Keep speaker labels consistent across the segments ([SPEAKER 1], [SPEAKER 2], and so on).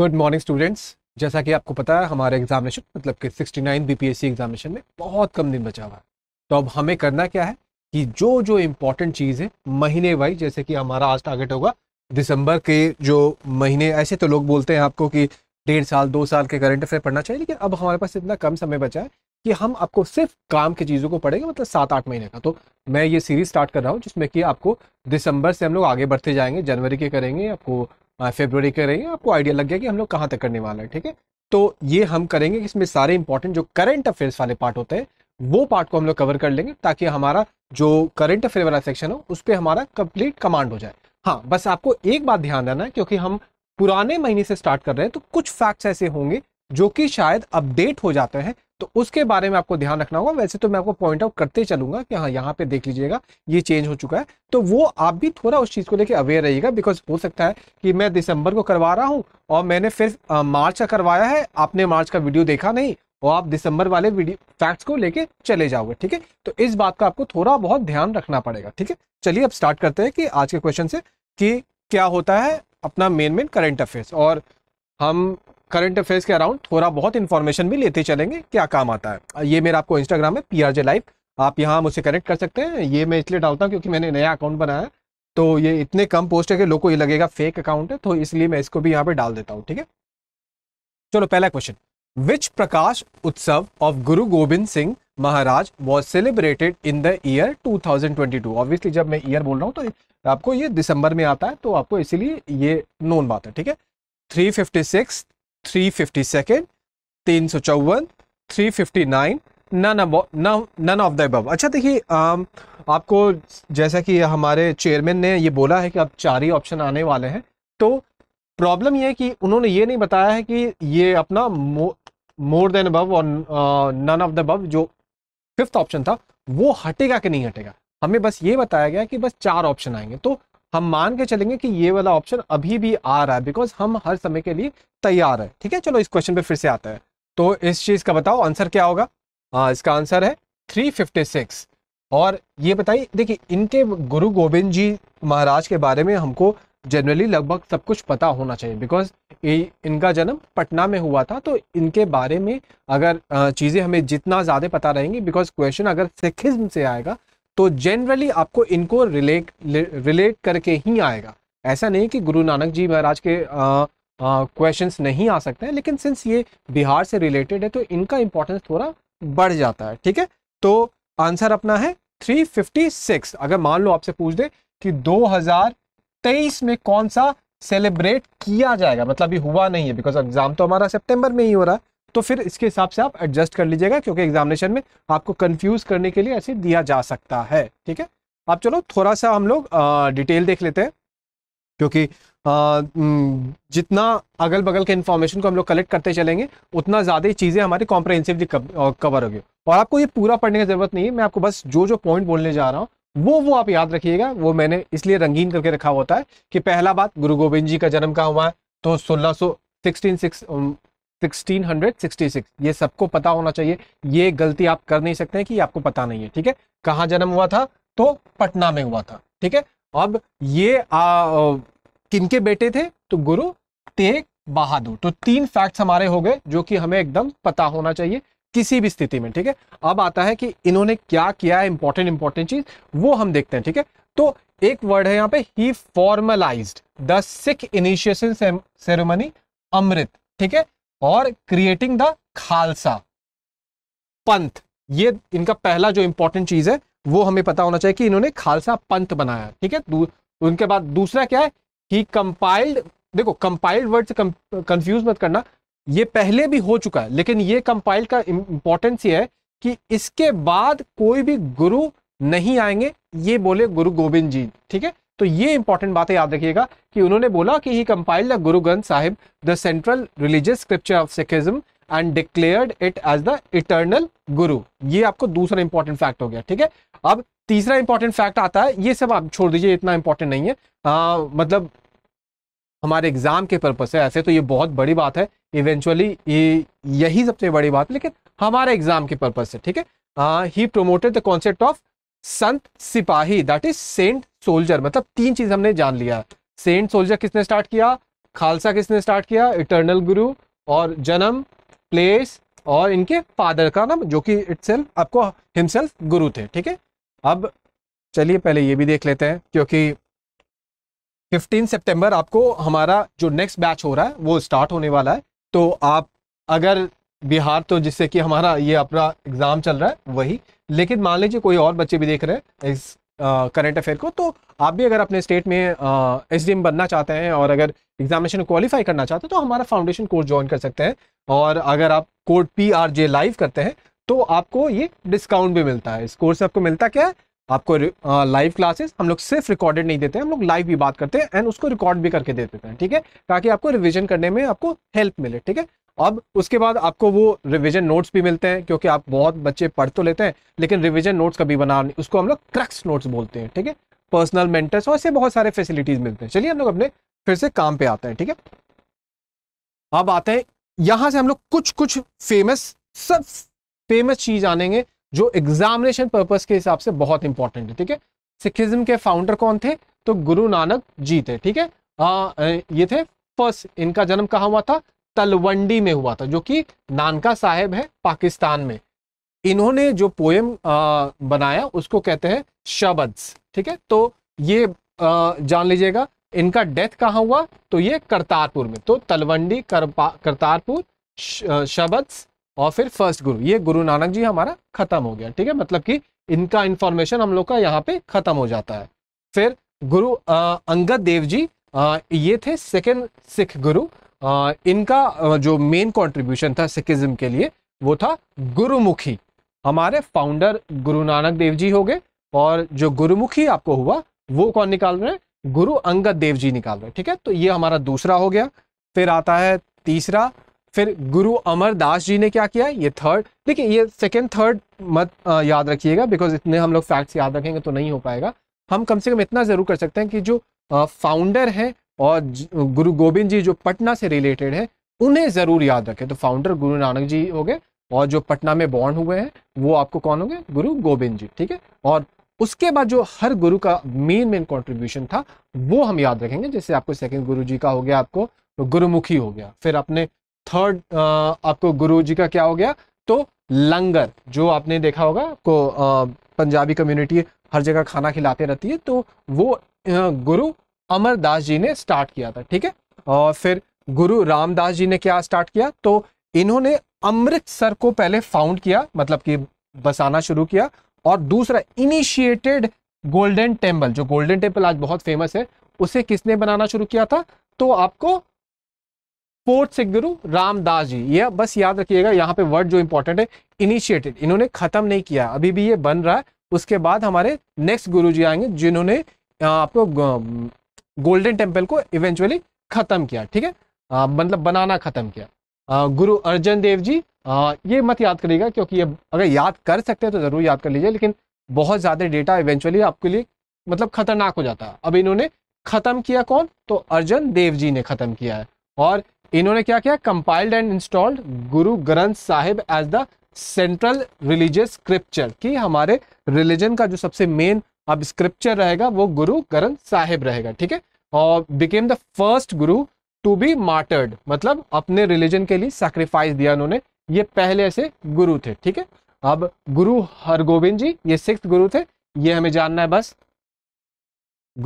[SPEAKER 1] Good morning students जैसा कि आपको पता है हमारे एग्जामिनेशन मतलब कि 69 बीपीएससी एग्जामिनेशन में बहुत कम दिन बचा हुआ है तो अब हमें करना क्या है कि जो जो इम्पोर्टेंट चीज़ है महीने वाइज जैसे कि हमारा आज टारगेट होगा दिसंबर के जो महीने ऐसे तो लोग बोलते हैं आपको कि डेढ़ साल दो साल के करंट अफेयर पढ़ना चाहिए लेकिन अब हमारे पास इतना कम समय बचा है कि हम आपको सिर्फ काम की चीज़ों को पढ़ेंगे मतलब सात आठ महीने का तो मैं ये सीरीज स्टार्ट कर रहा हूँ जिसमें कि आपको दिसंबर से हम लोग आगे बढ़ते जाएंगे जनवरी के करेंगे आपको फेब्रवरी करेंगे आपको आइडिया लग गया कि हम लोग कहाँ तक करने वाला है ठीक है तो ये हम करेंगे इसमें सारे इंपॉर्टेंट जो करंट अफेयर्स वाले पार्ट होते हैं वो पार्ट को हम लोग कवर कर लेंगे ताकि हमारा जो करंट अफेयर वाला सेक्शन हो उस पर हमारा कंप्लीट कमांड हो जाए हाँ बस आपको एक बात ध्यान देना है क्योंकि हम पुराने महीने से स्टार्ट कर रहे हैं तो कुछ फैक्ट्स ऐसे होंगे जो कि शायद अपडेट हो जाते हैं तो उसके बारे में आपको ध्यान रखना होगा वैसे तो मैं आपको पॉइंट आउट करते चलूंगा कि हाँ यहाँ पे देख लीजिएगा ये चेंज हो चुका है तो वो आप भी थोड़ा उस चीज़ को लेकर अवेयर रहिएगा बिकॉज हो सकता है कि मैं दिसंबर को करवा रहा हूँ और मैंने फिर मार्च का करवाया है आपने मार्च का वीडियो देखा नहीं और आप दिसंबर वाले वीडियो फैक्ट्स को लेके चले जाओगे ठीक है तो इस बात का आपको थोड़ा बहुत ध्यान रखना पड़ेगा ठीक है चलिए अब स्टार्ट करते हैं कि आज के क्वेश्चन से कि क्या होता है अपना मेन मेन करंट अफेयर्स और हम करंट अफेयर्स के अराउंड थोड़ा बहुत इन्फॉर्मेशन भी लेते चलेंगे क्या काम आता है ये मेरा आपको इंस्टाग्राम है पी आर जे लाइव आप यहाँ मुझसे कनेक्ट कर सकते हैं ये मैं इसलिए डालता हूँ क्योंकि मैंने नया अकाउंट बनाया तो ये इतने कम पोस्ट है कि लोग को ये लगेगा फेक अकाउंट है तो इसलिए मैं इसको भी यहाँ पे डाल देता हूँ ठीक है चलो पहला question which Prakash Utsav of Guru Gobind Singh Maharaj was celebrated in the year 2022 obviously जब मैं ईयर बोल रहा हूँ तो आपको ये दिसंबर में आता है तो आपको इसीलिए ये नोन बात है ठीक है 356 थ्री फिफ्टी सेकेंड तीन सौ चौवन three fifty nine none none of the above अच्छा देखिए um, आपको जैसा कि हमारे चेयरमैन ने ये बोला है कि अब चार ही ऑप्शन आने वाले हैं तो प्रॉब्लम ये है कि उन्होंने ये नहीं बताया है कि ये अपना मोर देन अबव और नन ऑफ द अबव जो फिफ्थ ऑप्शन था वो हटेगा कि नहीं हटेगा हमें बस ये बताया गया कि बस चार ऑप्शन आएंगे तो हम मान के चलेंगे कि ये वाला ऑप्शन अभी भी आ रहा है बिकॉज हम हर समय के लिए तैयार है ठीक है चलो इस क्वेश्चन पे फिर से आता है तो इस चीज़ का बताओ आंसर क्या होगा हाँ इसका आंसर है 356 और ये बताइए देखिए इनके गुरु गोविंद जी महाराज के बारे में हमको जनरली लगभग सब कुछ पता होना चाहिए बिकॉज इनका जन्म पटना में हुआ था तो इनके बारे में अगर चीज़ें हमें जितना ज़्यादा पता रहेंगी बिकॉज क्वेश्चन अगर सिखिज्म से आएगा तो जनरली आपको इनको रिलेट रिलेट करके ही आएगा ऐसा नहीं कि गुरु नानक जी महाराज के क्वेश्चन नहीं आ सकते हैं लेकिन सिंस ये बिहार से रिलेटेड है तो इनका इंपॉर्टेंस थोड़ा बढ़ जाता है ठीक है तो आंसर अपना है 356 अगर मान लो आपसे पूछ दे कि 2023 में कौन सा सेलिब्रेट किया जाएगा मतलब अभी हुआ नहीं है बिकॉज एग्जाम तो हमारा सितंबर में ही हो रहा है तो फिर इसके हिसाब से आप एडजस्ट कर लीजिएगा क्योंकि एग्जामिनेशन में आपको कंफ्यूज करने के लिए ऐसे दिया जा सकता है ठीक है आप चलो थोड़ा सा हम लोग डिटेल देख लेते हैं क्योंकि आ, जितना अगल बगल के इन्फॉर्मेशन को हम लोग कलेक्ट करते चलेंगे उतना ज़्यादा ही चीज़ें हमारी कॉम्प्रहेंसिवली कवर होगी और आपको ये पूरा पढ़ने की ज़रूरत नहीं है मैं आपको बस जो जो पॉइंट बोलने जा रहा हूँ वो वो आप याद रखिएगा वो मैंने इसलिए रंगीन करके रखा होता है कि पहला बात गुरु गोविंद जी का जन्म कहाँ हुआ है तो सोलह सो सिक्सटीन सिक्स 1666 ये सबको पता होना चाहिए ये गलती आप कर नहीं सकते हैं कि आपको पता नहीं है ठीक है कहाँ जन्म हुआ था तो पटना में हुआ था ठीक है अब ये आ, किनके बेटे थे तो गुरु तेग बहादुर तो तीन फैक्ट्स हमारे हो गए जो कि हमें एकदम पता होना चाहिए किसी भी स्थिति में ठीक है अब आता है कि इन्होंने क्या किया है इंपॉर्टेंट इंपॉर्टेंट चीज वो हम देखते हैं ठीक है तो एक वर्ड है यहाँ पे he formalised the Sikh initiation ceremony Amrit ठीक है और क्रिएटिंग द खालसा पंथ ये इनका पहला जो इंपॉर्टेंट चीज है वो हमें पता होना चाहिए कि इन्होंने खालसा पंथ बनाया ठीक है उनके बाद दूसरा क्या है ही कंपाइल्ड देखो कंपाइल्ड वर्ड से कंफ्यूज मत करना ये पहले भी हो चुका है लेकिन ये कंपाइल्ड का इंपॉर्टेंस ये है कि इसके बाद कोई भी गुरु नहीं आएंगे ये बोले गुरु गोविंद जी ठीक है तो ये इंपॉर्टेंट बातें याद रखिएगा कि उन्होंने बोला कि ही compile the Guru Granth Sahib the central religious scripture of Sikhism and declared it as the eternal Guru ये आपको दूसरा इंपॉर्टेंट फैक्ट हो गया ठीक है अब तीसरा इंपॉर्टेंट फैक्ट आता है ये सब आप छोड़ दीजिए इतना इंपॉर्टेंट नहीं है आ, मतलब हमारे एग्जाम के पर्पज से ऐसे तो ये बहुत बड़ी बात है इवेंचुअली ये यही सबसे बड़ी बात लेकिन हमारे एग्जाम के पर्पज से ठीक है he promoted the concept of Sant Sipahi that is sent soldier मतलब तीन चीज हमने जान लिया सेंट सोल्जर किसने स्टार्ट किया खालसा किसने स्टार्ट किया इटर्नल गुरु और जन्म प्लेस और इनके फादर का नाम जो कि इटसेल्फ आपको हिमसेल्फ गुरु थे ठीक है अब चलिए पहले ये भी देख लेते हैं क्योंकि 15 सितंबर आपको हमारा जो नेक्स्ट बैच हो रहा है वो स्टार्ट होने वाला है तो आप अगर बिहार तो जिससे कि हमारा ये अपना एग्ज़ाम चल रहा है वही लेकिन मान लीजिए कोई और बच्चे भी देख रहे हैं इस करंट अफेयर को तो आप भी अगर अपने स्टेट में एस uh, बनना चाहते हैं और अगर एग्जामिनेशन क्वालिफाई करना चाहते हैं तो हमारा फाउंडेशन कोर्स ज्वाइन कर सकते हैं और अगर आप code P R J live करते हैं तो आपको ये डिस्काउंट भी मिलता है इस कोर्स से आपको मिलता क्या है आपको लाइव क्लासेस हम लोग सिर्फ रिकॉर्डेड नहीं देते हैं हम लोग लाइव भी बात करते हैं एंड उसको रिकॉर्ड भी करके दे देते हैं ठीक है ताकि आपको रिविजन करने में आपको हेल्प मिले ठीक है अब उसके बाद आपको वो रिविजन नोट्स भी मिलते हैं क्योंकि आप बहुत बच्चे पढ़ तो लेते हैं लेकिन रिविजन नोट्स कभी बना नहीं उसको हम लोग क्रक्स नोट्स बोलते हैं ठीक है पर्सनल मेंटर्स और ऐसे बहुत सारे फैसिलिटीज मिलते हैं चलिए हम लोग अपने फिर से काम पे आते हैं ठीक है अब आते हैं यहां से हम लोग कुछ कुछ फेमस सब फेमस चीज आनेंगे जो एग्जामिनेशन पर्पज के हिसाब से बहुत इंपॉर्टेंट है ठीक है सिखिज्म के फाउंडर कौन थे तो गुरु नानक जी थे ठीक है ये थे फर्स्ट इनका जन्म कहाँ हुआ था तलवंडी में हुआ था जो कि नानका साहेब है पाकिस्तान में इन्होंने जो पोएम बनाया उसको कहते हैं शबद्स ठीक है तो ये आ, जान लीजिएगा इनका डेथ कहाँ हुआ तो ये करतारपुर में तो तलवंडी करतारपुर शबद्स और फिर फर्स्ट गुरु ये गुरु नानक जी हमारा खत्म हो गया ठीक है मतलब कि इनका इंफॉर्मेशन हम लोग का यहाँ पे खत्म हो जाता है फिर गुरु आ, अंगद देव जी आ, ये थे सेकेंड सिख गुरु आ, इनका जो मेन कंट्रीब्यूशन था सिखिज्म के लिए वो था गुरुमुखी हमारे फाउंडर गुरु नानक देव जी हो गए और जो गुरुमुखी आपको हुआ वो कौन निकाल रहे हैं गुरु अंगद देव जी निकाल रहे हैं ठीक है तो ये हमारा दूसरा हो गया फिर आता है तीसरा फिर गुरु अमरदास जी ने क्या किया ये थर्ड देखिए ये सेकेंड थर्ड मत याद रखिएगा बिकॉज इतने हम लोग फैक्ट्स याद रखेंगे तो नहीं हो पाएगा हम कम से कम इतना ज़रूर कर सकते हैं कि जो फाउंडर हैं और गुरु गोविंद जी जो पटना से रिलेटेड है उन्हें ज़रूर याद रखें तो फाउंडर गुरु नानक जी हो गए और जो पटना में बॉर्न हुए हैं वो आपको कौन होंगे गुरु गोविंद जी ठीक है और उसके बाद जो हर गुरु का मेन मेन कंट्रीब्यूशन था वो हम याद रखेंगे जैसे आपको सेकंड गुरु जी का हो गया आपको गुरुमुखी हो गया फिर आपने थर्ड आपको गुरु जी का क्या हो गया तो लंगर जो आपने देखा होगा आपको पंजाबी कम्युनिटी हर जगह खाना खिलाते रहती है तो वो गुरु अमरदास जी ने स्टार्ट किया था ठीक है और फिर गुरु रामदास जी ने क्या स्टार्ट किया तो इन्होंने अमृतसर को पहले फाउंड किया मतलब कि बसाना शुरू किया और दूसरा इनिशिएटेड गोल्डन टेम्पल जो गोल्डन टेम्पल आज बहुत फेमस है उसे किसने बनाना शुरू किया था तो आपको फोर्थ सिख गुरु रामदास जी यह बस याद रखिएगा यहाँ पे वर्ड जो इंपॉर्टेंट है इनिशिएटेड इन्होंने खत्म नहीं किया अभी भी ये बन रहा है उसके बाद हमारे नेक्स्ट गुरु जी आएंगे जिन्होंने आपको गोल्डन टेम्पल को इवेंचुअली खत्म किया ठीक है मतलब बनाना खत्म किया आ, गुरु अर्जन देव जी आ, ये मत याद करिएगा क्योंकि ये अगर याद कर सकते हैं तो ज़रूर याद कर लीजिए लेकिन बहुत ज़्यादा डेटा इवेंचुअली आपके लिए मतलब खतरनाक हो जाता है अब इन्होंने ख़त्म किया कौन तो अर्जन देव जी ने ख़त्म किया है और इन्होंने क्या किया compiled and installed Guru Granth Sahib as the central religious scripture कि हमारे रिलीजन का जो सबसे मेन अब स्क्रिप्चर रहेगा वो गुरु ग्रंथ साहिब रहेगा ठीक है और became the first Guru to be martyred मतलब अपने रिलीजन के लिए सेक्रीफाइस दिया उन्होंने ये पहले ऐसे गुरु थे ठीक है अब गुरु हरगोविंद जी ये सिक्स गुरु थे ये हमें जानना है बस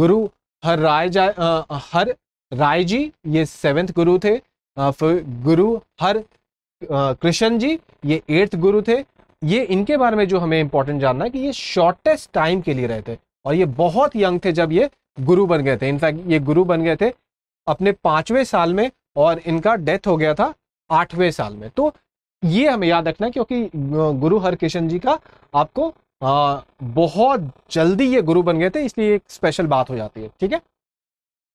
[SPEAKER 1] गुरु हर राय जा आ, हर राय जी ये सेवेंथ गुरु थे आ, गुरु हर कृष्ण जी ये एट्थ गुरु थे ये इनके बारे में जो हमें इंपॉर्टेंट जानना है कि ये शॉर्टेस्ट टाइम के लिए रहे थे और ये बहुत यंग थे जब ये गुरु बन गए थे इनफैक्ट ये गुरु बन गए थे अपने पांचवें साल में और इनका डेथ हो गया था आठवें साल में तो ये हमें याद रखना क्योंकि गुरु हरकिशन जी का आपको आ, बहुत जल्दी ये गुरु बन गए थे इसलिए एक स्पेशल बात हो जाती है ठीक है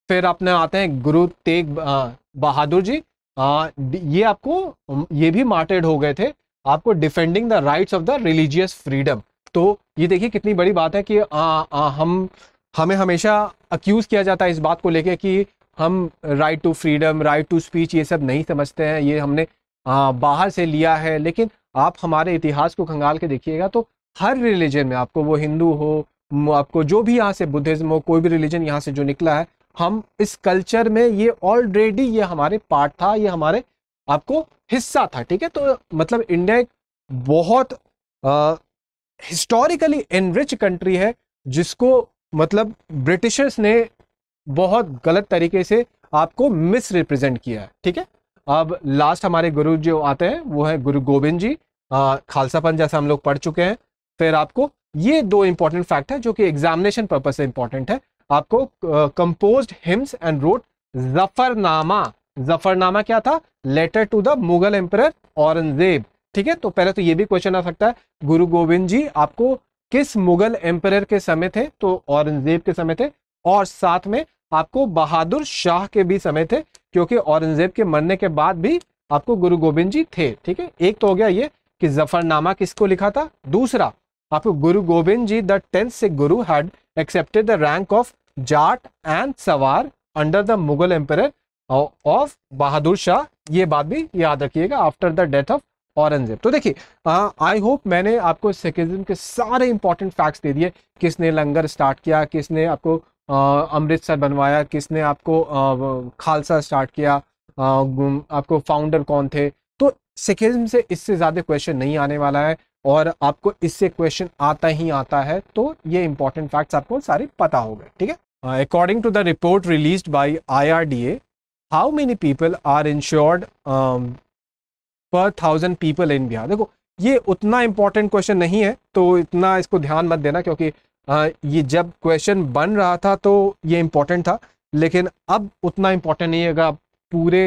[SPEAKER 1] फिर अपने आते हैं गुरु तेग बहादुर जी आ, ये आपको ये भी मार्टेड हो गए थे आपको defending the rights of the religious freedom तो ये देखिए कितनी बड़ी बात है कि आ, आ, हम हमें हमेशा अक्यूज़ किया जाता है इस बात को लेके कि हम right to freedom right to speech ये सब नहीं समझते हैं ये हमने आ, बाहर से लिया है लेकिन आप हमारे इतिहास को खंगाल के देखिएगा तो हर रिलीजन में आपको वो हिंदू हो आपको जो भी यहाँ से बुद्धिज़्म हो कोई भी रिलीजन यहाँ से जो निकला है हम इस कल्चर में ये ऑलरेडी ये हमारे पार्ट था ये हमारे आपको हिस्सा था ठीक है तो मतलब इंडिया एक बहुत हिस्टोरिकली एनरिच कंट्री है जिसको मतलब ब्रिटिशर्स ने बहुत गलत तरीके से आपको मिसरिप्रेजेंट किया है ठीक है अब लास्ट हमारे गुरु जो आते हैं वो है गुरु गोविंद जी खालसा पंथ जैसा हम लोग पढ़ चुके हैं फिर आपको ये दो इंपॉर्टेंट फैक्ट है जो कि एग्जामिनेशन पर्पज से इंपॉर्टेंट है आपको compose hymns and wrote Zafarnama Zafarnama क्या था letter to the Mughal emperor Aurangzeb ठीक है तो पहले तो ये भी क्वेश्चन आ सकता है गुरु गोविंद जी आपको किस मुगल एम्पर के समय थे तो औरंगजेब के समय थे और साथ में आपको बहादुर शाह के भी समय थे क्योंकि औरंगजेब के मरने के बाद भी आपको गुरु गोविंद जी थे ठीक है एक तो हो गया ये कि जफरनामा किसको लिखा था दूसरा आपको गुरु गोविंद जी द टेंथ से Guru had accepted the rank of Jat and Sawar under the Mughal emperor of Bahadur Shah ये बात भी याद रखिएगा after the death of Aurangzeb तो देखिए आई होप मैंने आपको सिखिज्म के सारे इंपॉर्टेंट फैक्ट्स दे दिए किसने लंगर स्टार्ट किया किसने आपको अमृतसर बनवाया किसने आपको आ, खालसा स्टार्ट किया आ, आपको फाउंडर कौन थे तो सिखिज्म से इससे ज़्यादा क्वेश्चन नहीं आने वाला है और आपको इससे क्वेश्चन आता ही आता है तो ये इंपॉर्टेंट फैक्ट्स आपको सारे पता हो गए ठीक है according to the report release by I R D A how many people are insured per thousand people in Bihar देखो ये उतना इम्पोर्टेंट क्वेश्चन नहीं है तो इतना इसको ध्यान मत देना क्योंकि आ, ये जब क्वेश्चन बन रहा था तो ये इंपॉर्टेंट था लेकिन अब उतना इंपॉर्टेंट नहीं है अगर पूरे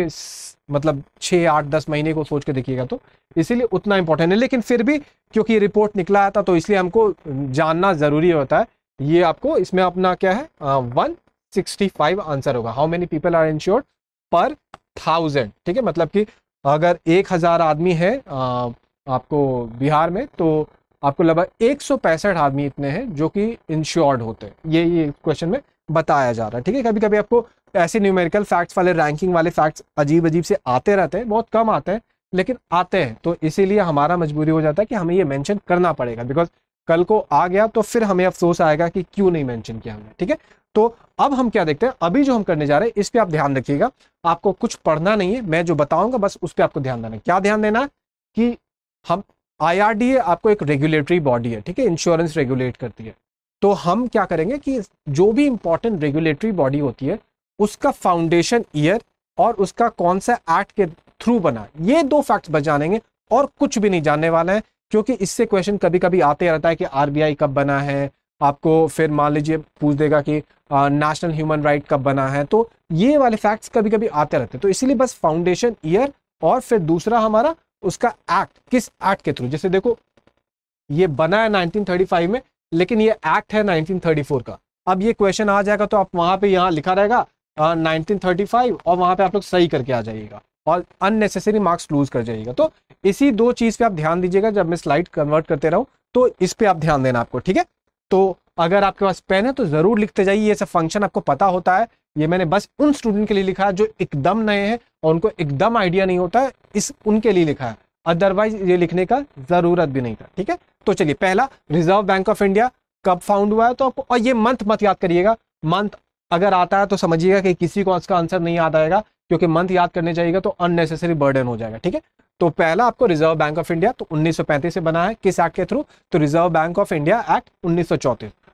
[SPEAKER 1] मतलब छः आठ दस महीने को सोच के देखिएगा तो इसीलिए उतना इंपॉर्टेंट है लेकिन फिर भी क्योंकि ये रिपोर्ट निकला आया था तो इसलिए हमको जानना ज़रूरी होता है ये आपको इसमें अपना क्या है वन सिक्सटी फाइव आंसर होगा how many people are insured per thousand ठीक है मतलब कि अगर एक हज़ार आदमी है आ, आपको बिहार में तो आपको लगभग एक सौ पैंसठ आदमी इतने हैं जो कि इंश्योर्ड होते हैं ये ये क्वेश्चन में बताया जा रहा है ठीक है कभी कभी आपको ऐसे न्यूमेरिकल फैक्ट्स वाले रैंकिंग वाले फैक्ट्स अजीब अजीब से आते रहते हैं बहुत कम आते हैं लेकिन आते हैं तो इसीलिए हमारा मजबूरी हो जाता है कि हमें ये मेंशन करना पड़ेगा बिकॉज कल को आ गया तो फिर हमें अफसोस आएगा कि क्यों नहीं मेंशन किया हमने ठीक है तो अब हम क्या देखते हैं अभी जो हम करने जा रहे हैं इस पर आप ध्यान रखिएगा आपको कुछ पढ़ना नहीं है मैं जो बताऊंगा बस उस पर आपको ध्यान देना है क्या ध्यान देना है कि हम आईआरडीए आपको एक रेगुलेटरी बॉडी है ठीक है इंश्योरेंस रेगुलेट करती है तो हम क्या करेंगे कि जो भी इंपॉर्टेंट रेगुलेटरी बॉडी होती है उसका फाउंडेशन ईयर और उसका कौन सा एक्ट के थ्रू बना ये दो फैक्ट्स बस जानेंगे और कुछ भी नहीं जानने वाला है क्योंकि इससे क्वेश्चन कभी कभी आते रहता है कि आरबीआई कब बना है आपको फिर मान लीजिए पूछ देगा कि नेशनल ह्यूमन राइट कब बना है तो ये वाले फैक्ट्स कभी कभी आते रहते हैं तो इसीलिए बस फाउंडेशन ईयर और फिर दूसरा हमारा उसका एक्ट किस एक्ट के थ्रू जैसे देखो ये बना है नाइनटीन में लेकिन ये एक्ट है नाइनटीन का अब ये क्वेश्चन आ जाएगा तो आप वहां पर यहाँ लिखा रहेगा नाइनटीन और वहां पर आप लोग सही करके आ जाइएगा और अननेसेसरी मार्क्स लूज कर जाइएगा तो इसी दो चीज़ पे आप ध्यान दीजिएगा जब मैं स्लाइड कन्वर्ट करते रहूँ तो इस पर आप ध्यान देना आपको ठीक है तो अगर आपके पास पेन है तो ज़रूर लिखते जाइए ये सब फंक्शन आपको पता होता है ये मैंने बस उन स्टूडेंट के लिए लिखा है जो एकदम नए हैं और उनको एकदम आइडिया नहीं होता है इस उनके लिए लिखा है अदरवाइज ये लिखने का ज़रूरत भी नहीं था ठीक है तो चलिए पहला रिजर्व बैंक ऑफ इंडिया कब फाउंड हुआ है तो आपको और ये मंथ मत याद करिएगा मंथ अगर आता है तो समझिएगा कि किसी को इसका आंसर नहीं याद आएगा क्योंकि मंथ याद करने जाएगा तो अननेसेसरी बर्डन हो जाएगा ठीक है तो पहला आपको रिजर्व बैंक ऑफ इंडिया तो 1935 से बना है किस एक्ट के थ्रू तो Reserve Bank of India act उन्नीस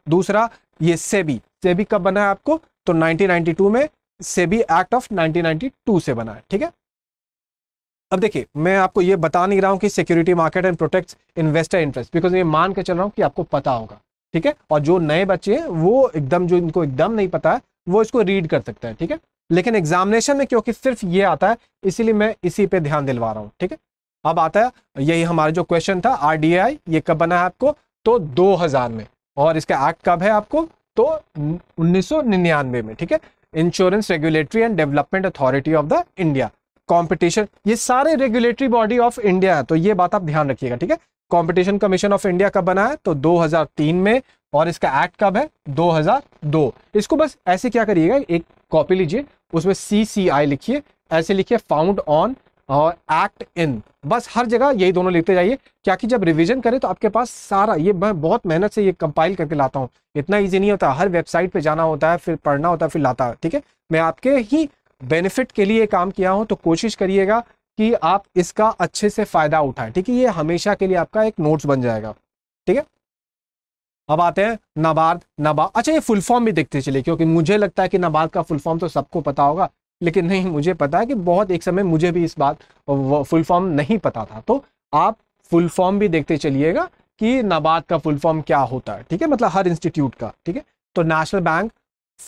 [SPEAKER 1] दूसरा ये सेबी सेबी कब बना है आपको तो 1992 में सेबी एक्ट ऑफ 1992 से बना है ठीक है अब देखिए मैं आपको ये बता नहीं रहा हूँ कि security market and protects investor interest because ये मान के चल रहा हूँ कि आपको पता होगा ठीक है और जो नए बच्चे हैं वो एकदम जो इनको एकदम नहीं पता है वो इसको रीड कर सकता है ठीक है लेकिन एग्जामिनेशन में क्योंकि सिर्फ ये आता है इसीलिए मैं इसी पे ध्यान दिलवा रहा हूँ ठीक है अब आता है यही हमारा जो क्वेश्चन था आर ये कब बना है आपको तो दो में और इसका एक्ट कब है आपको तो उन्नीस में ठीक है insurance regulatory and development authority of the India competition ये सारे रेगुलेटरी बॉडी ऑफ इंडिया है तो ये बात आप ध्यान रखिएगा ठीक है कंपटीशन कमीशन ऑफ इंडिया कब बना है तो 2003 में और इसका एक्ट कब है 2002 इसको बस ऐसे क्या करिएगा एक कॉपी लीजिए उसमें सी सी आई लिखिए ऐसे लिखिए फाउंड ऑन और एक्ट इन बस हर जगह यही दोनों लिखते जाइए क्या कि जब रिवीजन करें तो आपके पास सारा ये मैं बहुत मेहनत से ये कंपाइल करके लाता हूँ इतना ईजी नहीं होता हर वेबसाइट पे जाना होता है फिर पढ़ना होता है फिर लाता है ठीक है मैं आपके ही बेनिफिट के लिए काम किया हूँ तो कोशिश करिएगा कि आप इसका अच्छे से फ़ायदा उठाएं ठीक है ये हमेशा के लिए आपका एक नोट्स बन जाएगा ठीक है अब आते हैं नबार्ड नाबार्द अच्छा ये फुल फॉर्म भी देखते चलिए क्योंकि मुझे लगता है कि नबार्ड का फुल फॉर्म तो सबको पता होगा लेकिन नहीं मुझे पता है कि बहुत एक समय मुझे भी इस बात फुल फॉर्म नहीं पता था तो आप फुल फॉर्म भी देखते चलिएगा कि नबार्ड का फुल फॉर्म क्या होता है ठीक है मतलब हर इंस्टीट्यूट का ठीक है तो national bank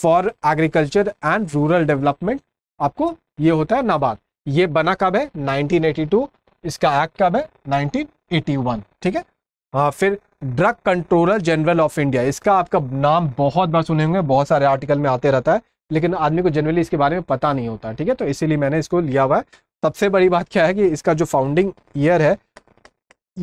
[SPEAKER 1] for agriculture and rural development आपको ये होता है नबार्ड ये बना कब है 1982 इसका एक्ट कब है 1981 ठीक है आ, हाँ, फिर drug controller general of India इसका आपका नाम बहुत बार सुने होंगे बहुत सारे आर्टिकल में आते रहता है लेकिन आदमी को जनरली इसके बारे में पता नहीं होता ठीक है तो इसीलिए मैंने इसको लिया हुआ है सबसे बड़ी बात क्या है कि इसका जो फाउंडिंग ईयर है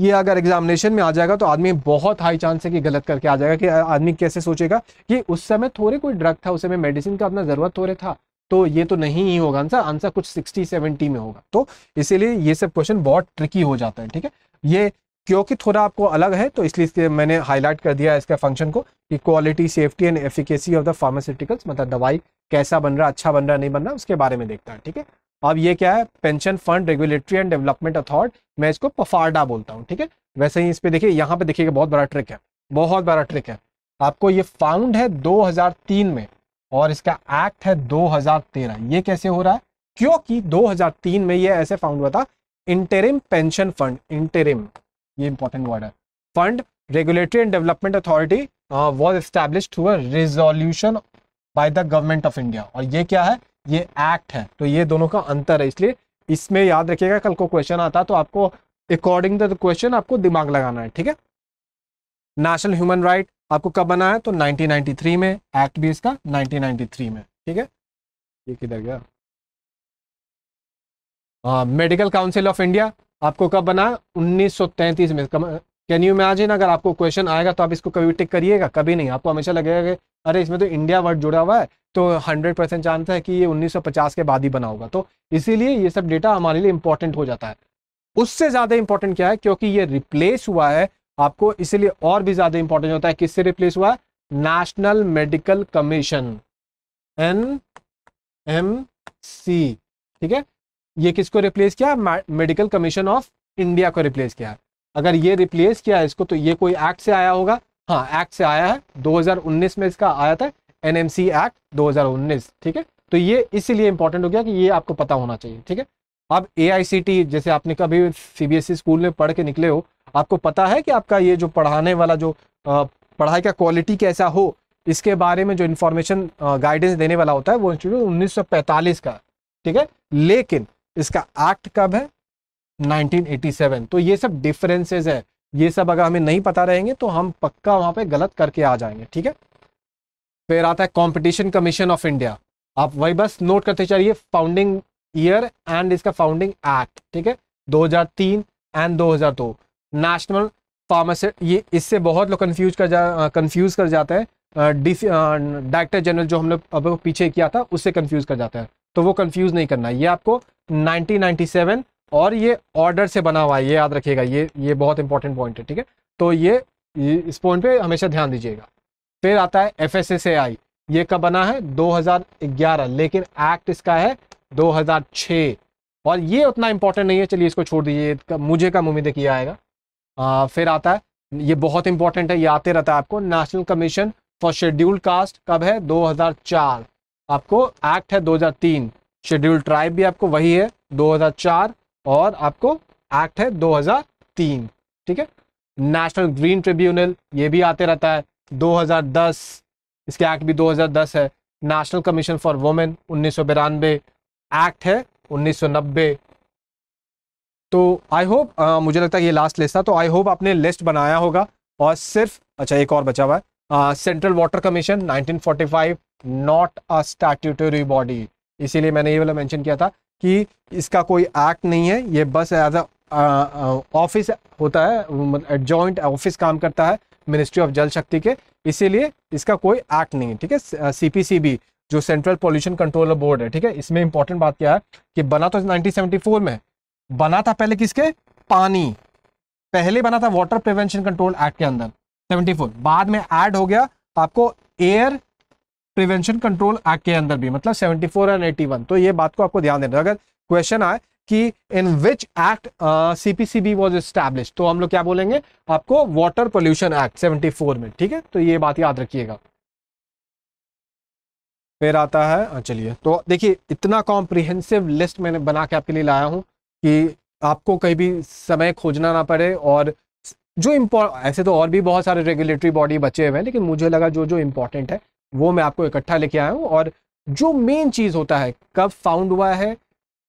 [SPEAKER 1] ये अगर एग्जामिनेशन में आ जाएगा तो आदमी बहुत हाई चांस है कि गलत करके आ जाएगा कि आदमी कैसे सोचेगा कि उस समय थोड़े कोई ड्रग था उस समय मेडिसिन का अपना ज़रूरत थोड़े था तो ये तो नहीं ही होगा आंसर आंसर कुछ सिक्सटी सेवेंटी में होगा तो इसीलिए ये सब क्वेश्चन बहुत ट्रिकी हो जाता है ठीक है ये क्योंकि थोड़ा आपको अलग है तो इसलिए इसके मैंने हाईलाइट कर दिया इसका फंक्शन को कि quality safety and efficacy of the pharmaceuticals मतलब दवाई कैसा बन रहा अच्छा बन रहा नहीं बन रहा उसके बारे में देखता है ठीक है अब ये क्या है pension fund regulatory and development authority मैं इसको पफार्डा बोलता हूँ ठीक है वैसे ही इस पर देखिए यहाँ पे देखिएगा बहुत बड़ा ट्रिक है बहुत बड़ा ट्रिक है आपको ये फाउंड है दो में और इसका एक्ट है 2013 ये कैसे हो रहा है क्योंकि 2003 में ये ऐसे फाउंड हुआ था इंटेरिम पेंशन फंड इंटेरिम ये इंपॉर्टेंट वर्ड है fund regulatory and development authority was establish हुआ resolution by the government of India और ये क्या है ये एक्ट है तो ये दोनों का अंतर है इसलिए इसमें याद रखिएगा कल को क्वेश्चन आता तो आपको अकॉर्डिंग द क्वेश्चन आपको दिमाग लगाना है ठीक है नेशनल ह्यूमन राइट आपको कब बना है तो 1993 में एक्ट भी इसका 1993 में ठीक है ये किधर गया हाँ, मेडिकल काउंसिल ऑफ इंडिया आपको कब बना है 1933 में कैन यू इमेजिन अगर आपको क्वेश्चन आएगा तो आप इसको कभी टिक करिएगा कभी नहीं आपको हमेशा लगेगा कि अरे इसमें तो इंडिया वर्ड जुड़ा हुआ है तो 100 परसेंट चांस है कि ये 1950 के बाद ही बना होगा तो इसीलिए ये सब डेटा हमारे लिए इंपॉर्टेंट हो जाता है उससे ज़्यादा इंपॉर्टेंट क्या है क्योंकि ये रिप्लेस हुआ है आपको इसीलिए और भी ज्यादा इंपॉर्टेंट होता है किससे रिप्लेस हुआ national medical commission N M C ठीक है ये किसको रिप्लेस किया मेडिकल कमीशन ऑफ इंडिया को रिप्लेस किया अगर ये रिप्लेस किया इसको तो ये कोई एक्ट से आया होगा हाँ एक्ट से आया है 2019 में इसका आया था एनएमसी एक्ट 2019 ठीक है तो ये इसीलिए इंपॉर्टेंट हो गया कि ये आपको पता होना चाहिए ठीक है अब ए जैसे आपने कभी सी e स्कूल में पढ़ के निकले हो आपको पता है कि आपका ये जो पढ़ाने वाला जो पढ़ाई का क्वालिटी कैसा हो इसके बारे में जो इन्फॉर्मेशन गाइडेंस देने वाला होता है वो इंस्टीट्यूट उन्नीस का ठीक है लेकिन इसका एक्ट कब है 1987 तो ये सब डिफरेंसेस है ये सब अगर हमें नहीं पता रहेंगे तो हम पक्का वहां पे गलत करके आ जाएंगे ठीक है फिर आता है कंपटीशन कमीशन ऑफ इंडिया आप वही बस नोट करते चलिए फाउंडिंग ईयर एंड इसका फाउंडिंग एक्ट ठीक है 2003 एंड 2002 नेशनल फार्मास ये इससे बहुत लोग कन्फ्यूज कर जा कन्फ्यूज़ कर जाते हैं डायरेक्टर जनरल जो हम लोग अब पीछे किया था उससे कन्फ्यूज़ कर जाते हैं तो वो कन्फ्यूज़ नहीं करना ये आपको 1997 और ये ऑर्डर से बना हुआ है ये याद रखिएगा ये ये बहुत इंपॉर्टेंट पॉइंट है ठीक है तो ये, इस पॉइंट पे हमेशा ध्यान दीजिएगा फिर आता है एफ एस आई ये कब बना है दो लेकिन एक्ट इसका है दो और ये उतना इंपॉर्टेंट नहीं है चलिए इसको छोड़ दीजिए मुझे कम उम्मीद किया आएगा आ, फिर आता है ये बहुत इंपॉर्टेंट है ये आते रहता है आपको national commission for scheduled caste कब है 2004 आपको एक्ट है 2003 शेड्यूल्ड ट्राइब भी आपको वही है 2004 और आपको एक्ट है 2003 ठीक है नेशनल ग्रीन ट्रिब्यूनल ये भी आते रहता है 2010 इसके एक्ट भी 2010 है नेशनल कमीशन फॉर वुमेन उन्नीस एक्ट है उन्नीस तो आई होप uh, मुझे लगता है ये लास्ट लिस्ट था तो आई होप आपने लिस्ट बनाया होगा और सिर्फ अच्छा एक और बचा हुआ है central water commission 1945 not a statutory body इसीलिए मैंने ये वाला मेंशन किया था कि इसका कोई एक्ट नहीं है ये बस एज अ ऑफिस होता है जॉइंट मतलब ऑफिस काम करता है मिनिस्ट्री ऑफ जल शक्ति के इसीलिए इसका कोई एक्ट नहीं है ठीक है सीपीसीबी uh, जो सेंट्रल पोल्यूशन कंट्रोल बोर्ड है ठीक है इसमें इंपॉर्टेंट बात क्या है कि बना तो 1974 में बना था पहले किसके पानी पहले बना था वाटर प्रिवेंशन कंट्रोल एक्ट के अंदर 74 बाद में ऐड हो गया आपको एयर प्रिवेंशन कंट्रोल एक्ट के अंदर भी मतलब 74 एंड 81 तो ये बात को आपको ध्यान देना अगर क्वेश्चन आए कि in which act CPCB was establish तो हम लोग क्या बोलेंगे आपको वाटर पोल्यूशन एक्ट 74 में ठीक है तो ये बात याद रखिएगा फिर आता है हाँ, चलिए तो देखिए इतना कॉम्प्रिहेंसिव लिस्ट मैंने बना के आपके लिए लाया हूं कि आपको कहीं भी समय खोजना ना पड़े और जो इम्पोर्ट ऐसे तो और भी बहुत सारे रेगुलेटरी बॉडी बचे हुए हैं लेकिन मुझे लगा जो जो इम्पोर्टेंट है वो मैं आपको इकट्ठा लेके आया हूँ और जो मेन चीज़ होता है कब फाउंड हुआ है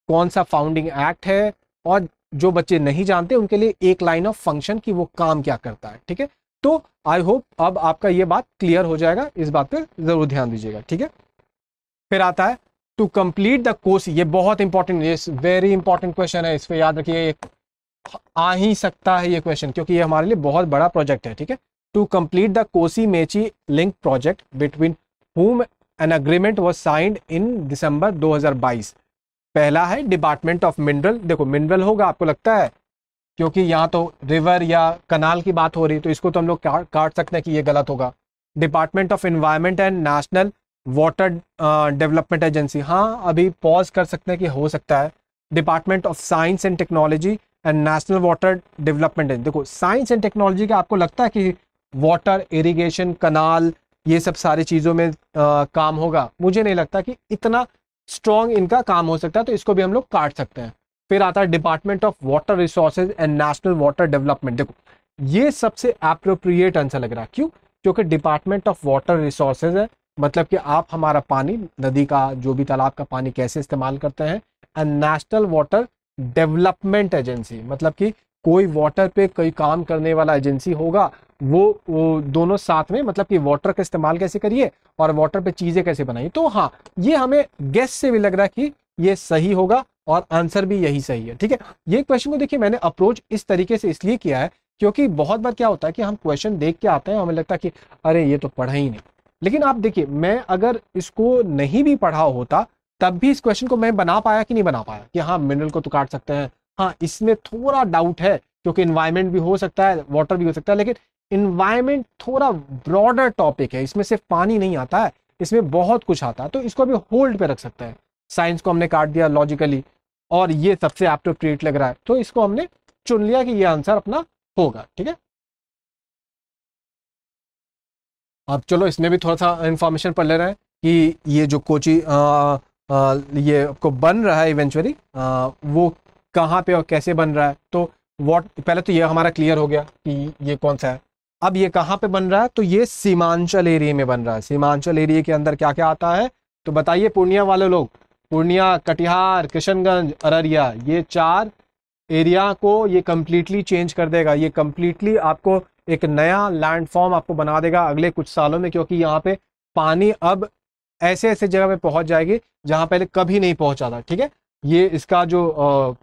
[SPEAKER 1] कौन सा फाउंडिंग एक्ट है और जो बच्चे नहीं जानते उनके लिए एक लाइन ऑफ फंक्शन की वो काम क्या करता है ठीक है तो आई होप अब आपका ये बात क्लियर हो जाएगा इस बात पे जरूर ध्यान दीजिएगा ठीक है फिर आता है टू कंप्लीट द कोर्स ये बहुत इंपॉर्टेंट वेरी इंपॉर्टेंट क्वेश्चन है इस पर याद रखिए आ ही सकता है ये क्वेश्चन क्योंकि ये हमारे लिए बहुत बड़ा प्रोजेक्ट है ठीक है to complete the Kosi Mechi link project between whom an agreement was signed in December 2022 पहला है डिपार्टमेंट ऑफ मिनरल देखो मिनरल होगा आपको लगता है क्योंकि यहाँ तो रिवर या कनाल की बात हो रही है तो इसको तो हम लोग काट सकते हैं कि ये गलत होगा department of environment and national water development agency हाँ अभी पॉज कर सकते हैं कि हो सकता है department of science and technology and national water development agency देखो साइंस एंड टेक्नोलॉजी का आपको लगता है कि वाटर इरीगेशन कनाल ये सब सारी चीज़ों में आ, uh, काम होगा मुझे नहीं लगता कि इतना स्ट्रॉन्ग इनका काम हो सकता है तो इसको भी हम लोग काट सकते हैं फिर आता है department of water resources and national water development देखो ये सबसे अप्रोप्रिएट आंसर लग रहा है क्यों क्योंकि डिपार्टमेंट ऑफ वाटर रिसोर्सेज है मतलब कि आप हमारा पानी नदी का जो भी तालाब का पानी कैसे इस्तेमाल करते हैं and national water development agency मतलब कि कोई वाटर पे कोई काम करने वाला एजेंसी होगा वो, वो दोनों साथ में मतलब कि वाटर का इस्तेमाल कैसे करिए और वाटर पे चीज़ें कैसे बनाइए तो हाँ ये हमें गेस्ट से भी लग रहा है कि ये सही होगा और आंसर भी यही सही है ठीक है ये क्वेश्चन को देखिए मैंने अप्रोच इस तरीके से इसलिए किया है क्योंकि बहुत बार क्या होता है कि हम क्वेश्चन देख के आते हैं हमें लगता है कि अरे ये तो पढ़ा ही नहीं लेकिन आप देखिए मैं अगर इसको नहीं भी पढ़ा होता तब भी इस क्वेश्चन को मैं बना पाया कि नहीं बना पाया कि हाँ मिनरल को तो काट सकते हैं हाँ इसमें थोड़ा डाउट है क्योंकि इन्वायरमेंट भी हो सकता है वाटर भी हो सकता है लेकिन इन्वायरमेंट थोड़ा ब्रॉडर टॉपिक है इसमें सिर्फ पानी नहीं आता है इसमें बहुत कुछ आता है तो इसको अभी होल्ड पे रख सकते हैं साइंस को हमने काट दिया लॉजिकली और ये सबसे एप्टो ट्रीट लग रहा है तो इसको हमने चुन लिया कि ये आंसर अपना होगा ठीक है अब चलो इसमें भी थोड़ा सा इन्फॉर्मेशन पढ़ ले रहे हैं कि ये जो कोची आ, आ, ये आपको बन रहा है इवेंचुअली वो कहाँ पे और कैसे बन रहा है तो वॉट पहले तो ये हमारा क्लियर हो गया कि ये कौन सा है अब ये कहाँ पे बन रहा है तो ये सीमांचल एरिया में बन रहा है सीमांचल एरिया के अंदर क्या क्या आता है तो बताइए पूर्णिया वाले लोग पूर्णिया कटिहार किशनगंज अररिया ये चार एरिया को ये कम्प्लीटली चेंज कर देगा ये कम्प्लीटली आपको एक नया लैंडफॉर्म आपको बना देगा अगले कुछ सालों में क्योंकि यहाँ पे पानी अब ऐसे ऐसे जगह पे पहुँच जाएगी जहाँ पहले कभी नहीं पहुंचा था ठीक है ये इसका जो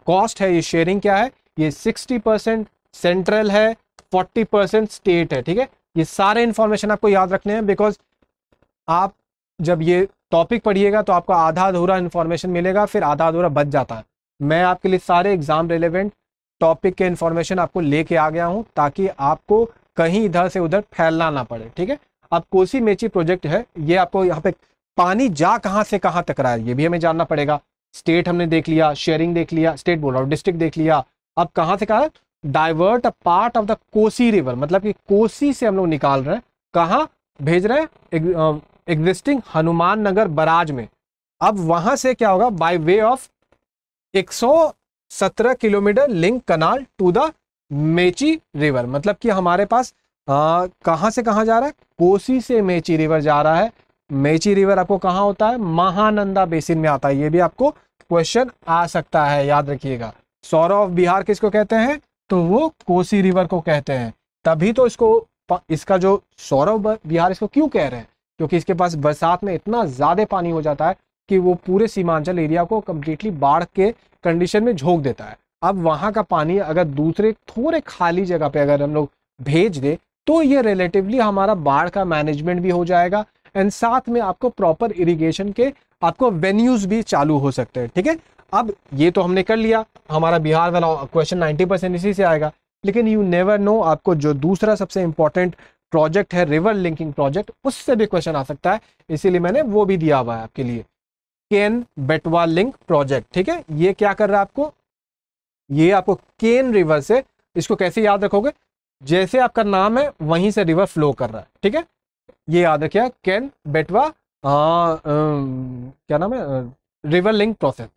[SPEAKER 1] कॉस्ट है ये शेयरिंग क्या है ये 60 परसेंट सेंट्रल है 40 परसेंट स्टेट है ठीक है ये सारे इन्फॉर्मेशन आपको याद रखने हैं बिकॉज आप जब ये टॉपिक पढ़िएगा तो आपको आधा अधूरा इन्फॉर्मेशन मिलेगा फिर आधा अधूरा बच जाता है मैं आपके लिए सारे एग्ज़ाम रिलेवेंट टॉपिक के इन्फॉर्मेशन आपको लेके आ गया हूँ ताकि आपको कहीं इधर से उधर फैलना ना पड़े ठीक है अब कोसी मेची प्रोजेक्ट है ये आपको यहाँ पे पानी जा कहाँ से कहाँ तक रहा है ये भी हमें जानना पड़ेगा स्टेट हमने देख लिया शेयरिंग देख लिया स्टेट बोल रहा हूँ डिस्ट्रिक्ट देख लिया अब कहाँ से कहा divert a part of the Kosi river मतलब कि कोसी से हम लोग निकाल रहे हैं कहाँ भेज रहे हैं एग्जिस्टिंग हनुमान नगर बराज में अब वहां से क्या होगा by way of 117 kilometre link canal to the Mechi river मतलब कि हमारे पास कहाँ से कहाँ जा रहा है कोसी से मेची रिवर जा रहा है मेची रिवर आपको कहाँ होता है महानंदा बेसिन में आता है ये भी आपको क्वेश्चन आ सकता है याद रखिएगा सौरव ऑफ बिहार किसको कहते हैं तो वो कोसी रिवर को कहते हैं तभी तो इसको इसका जो सौरव बिहार इसको क्यों कह रहे हैं क्योंकि इसके पास बरसात में इतना ज्यादा पानी हो जाता है कि वो पूरे सीमांचल एरिया को कम्प्लीटली बाढ़ के कंडीशन में झोंक देता है अब वहाँ का पानी अगर दूसरे थोड़े खाली जगह पे अगर हम लोग भेज दें तो ये रिलेटिवली हमारा बाढ़ का मैनेजमेंट भी हो जाएगा एंड साथ में आपको प्रॉपर इरिगेशन के आपको वेन्यूज भी चालू हो सकते हैं ठीक है अब ये तो हमने कर लिया हमारा बिहार वाला क्वेश्चन 90 परसेंट इसी से आएगा लेकिन यू नेवर नो आपको जो दूसरा सबसे इंपॉर्टेंट प्रोजेक्ट है रिवर लिंकिंग प्रोजेक्ट उससे भी क्वेश्चन आ सकता है इसीलिए मैंने वो भी दिया हुआ है आपके लिए केन बेटवा लिंक प्रोजेक्ट ठीक है ये क्या कर रहा है आपको ये आपको केन रिवर से इसको कैसे याद रखोगे जैसे आपका नाम है वहीं से रिवर फ्लो कर रहा है ठीक है ये याद रखिए केन बेटवा आ, क्या नाम है रिवर लिंक प्रोसेस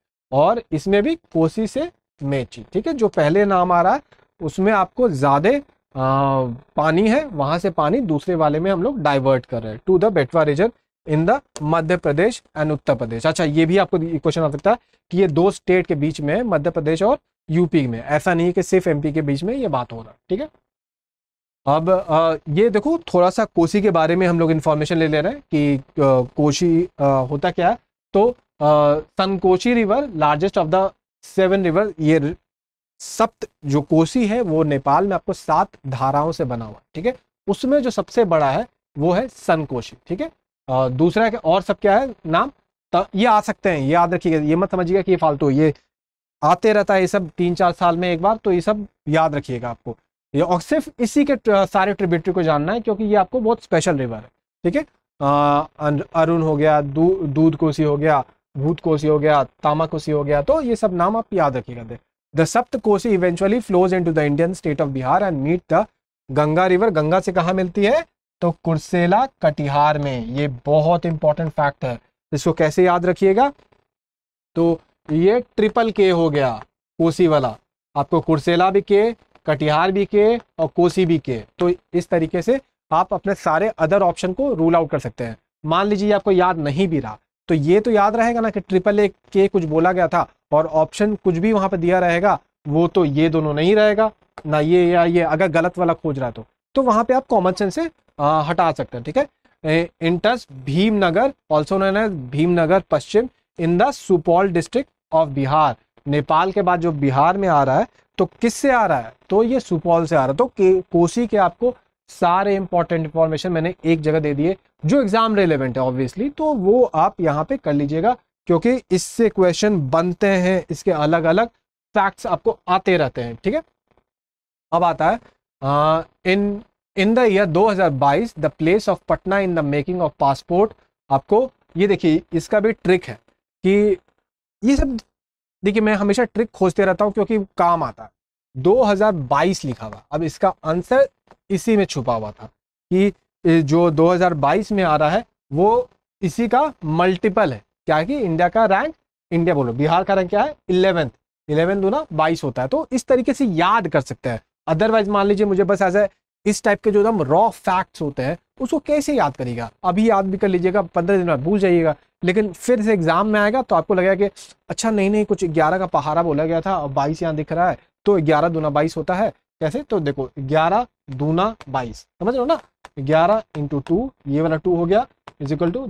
[SPEAKER 1] और इसमें भी कोसी से मेची ठीक है जो पहले नाम आ रहा है उसमें आपको ज़्यादा पानी है वहां से पानी दूसरे वाले में हम लोग डाइवर्ट कर रहे हैं to the Betwa region in the Madhya Pradesh and Uttar Pradesh अच्छा ये भी आपको क्वेश्चन आ सकता है कि ये दो स्टेट के बीच में मध्य प्रदेश और यूपी में ऐसा नहीं है कि सिर्फ एमपी के बीच में ये बात हो रहा है ठीक है अब आ, ये देखो थोड़ा सा कोसी के बारे में हम लोग इन्फॉर्मेशन ले ले रहे हैं कि आ, कोशी आ, होता क्या है तो Sunkoshi river largest of the seven river ये सप्त जो कोसी है वो नेपाल में आपको सात धाराओं से बना हुआ ठीक है उसमें जो सबसे बड़ा है वो है संकोशी ठीक है और दूसरा है और सब क्या है नाम ये आ सकते हैं ये याद रखिएगा ये मत समझिएगा कि ये फालतू ये आते रहता है ये सब तीन चार साल में एक बार तो ये सब याद रखिएगा आपको ये और सिर्फ इसी के सारे ट्रिब्यूटरी को जानना है क्योंकि ये आपको बहुत स्पेशल रिवर है ठीक है अरुण हो गया दूध कोसी हो गया भूत कोसी हो गया तामा कोसी हो गया तो ये सब नाम आप याद रखिएगा the Sapta Kosi eventually flows in the Indian state of Bihar and meet the Ganga river Ganga से कहाँ मिलती है तो कुर्सेला कटिहार में ये बहुत इंपॉर्टेंट फैक्ट है इसको कैसे याद रखिएगा तो ये ट्रिपल के हो गया कोसी वाला आपको कुर्सेला भी के कटिहार भी के और कोसी भी के तो इस तरीके से आप अपने सारे अदर ऑप्शन को रूल आउट कर सकते हैं मान लीजिए आपको याद नहीं भी रहा तो ये तो याद रहेगा ना कि ट्रिपल ए के कुछ बोला गया था और ऑप्शन कुछ भी वहां पर दिया रहेगा वो तो ये दोनों नहीं रहेगा ना ये या ये अगर गलत वाला खोज रहा तो तो वहां पे आप कॉमन सेंस से आ, हटा सकते हैं ठीक है enters Bhimnagar also known as Bhimnagar पश्चिम in the Supaul district of Bihar Nepal के बाद जो बिहार में आ रहा है तो किससे आ रहा है तो ये सुपौल से आ रहा है तो के, कोसी के आपको सारे इंपॉर्टेंट इंफॉर्मेशन मैंने एक जगह दे दिए जो एग्जाम रेलिवेंट है ऑब्वियसली तो वो आप यहाँ पे कर लीजिएगा क्योंकि इससे क्वेश्चन बनते हैं इसके अलग अलग फैक्ट्स आपको आते रहते हैं ठीक है अब आता है in in the year 2022 the place of Patna in the making of passport आपको ये देखिए इसका भी ट्रिक है कि ये सब देखिए मैं हमेशा ट्रिक खोजते रहता हूँ क्योंकि काम आता है 2022 लिखा हुआ अब इसका आंसर इसी में छुपा हुआ था कि जो 2022 में आ रहा है वो इसी का मल्टीपल है क्या कि इंडिया का रैंक इंडिया बोलो बिहार का रैंक क्या है इलेवेंथ इलेवेंथ ना बाईस होता है तो इस तरीके से याद कर सकते हैं अदरवाइज मान लीजिए मुझे बस ऐसा इस टाइप के जो एकदम रॉ फैक्ट्स होते हैं उसको कैसे याद करेगा अभी याद भी कर लीजिएगा पंद्रह दिन बाद भूल जाइएगा लेकिन फिर से एग्जाम में आएगा तो आपको लगेगा कि अच्छा नहीं नहीं कुछ ग्यारह का पहाड़ा बोला गया था और बाईस यहाँ दिख रहा है तो ग्यारह दूना बाईस होता है कैसे तो देखो ग्यारह दूना बाईस समझ रहे हो ना ग्यारह इंटू टू ये वाला टू हो गया इजिकल टू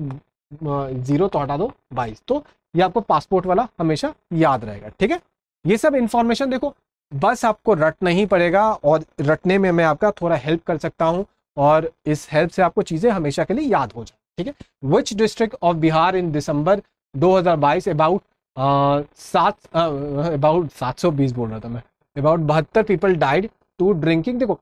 [SPEAKER 1] जीरो तो हटा दो बाईस तो ये आपको पासपोर्ट वाला हमेशा याद रहेगा ठीक है ये सब इन्फॉर्मेशन देखो बस आपको रटना ही पड़ेगा और रटने में मैं आपका थोड़ा हेल्प कर सकता हूँ और इस हेल्प से आपको चीज़ें हमेशा के लिए याद हो जाए ठीक है which district of Bihar in December 2022 about सात अबाउट सात सौ बीस बोल रहा था मैं अबाउट बहत्तर पीपल डाइड टू ड्रिंकिंग देखो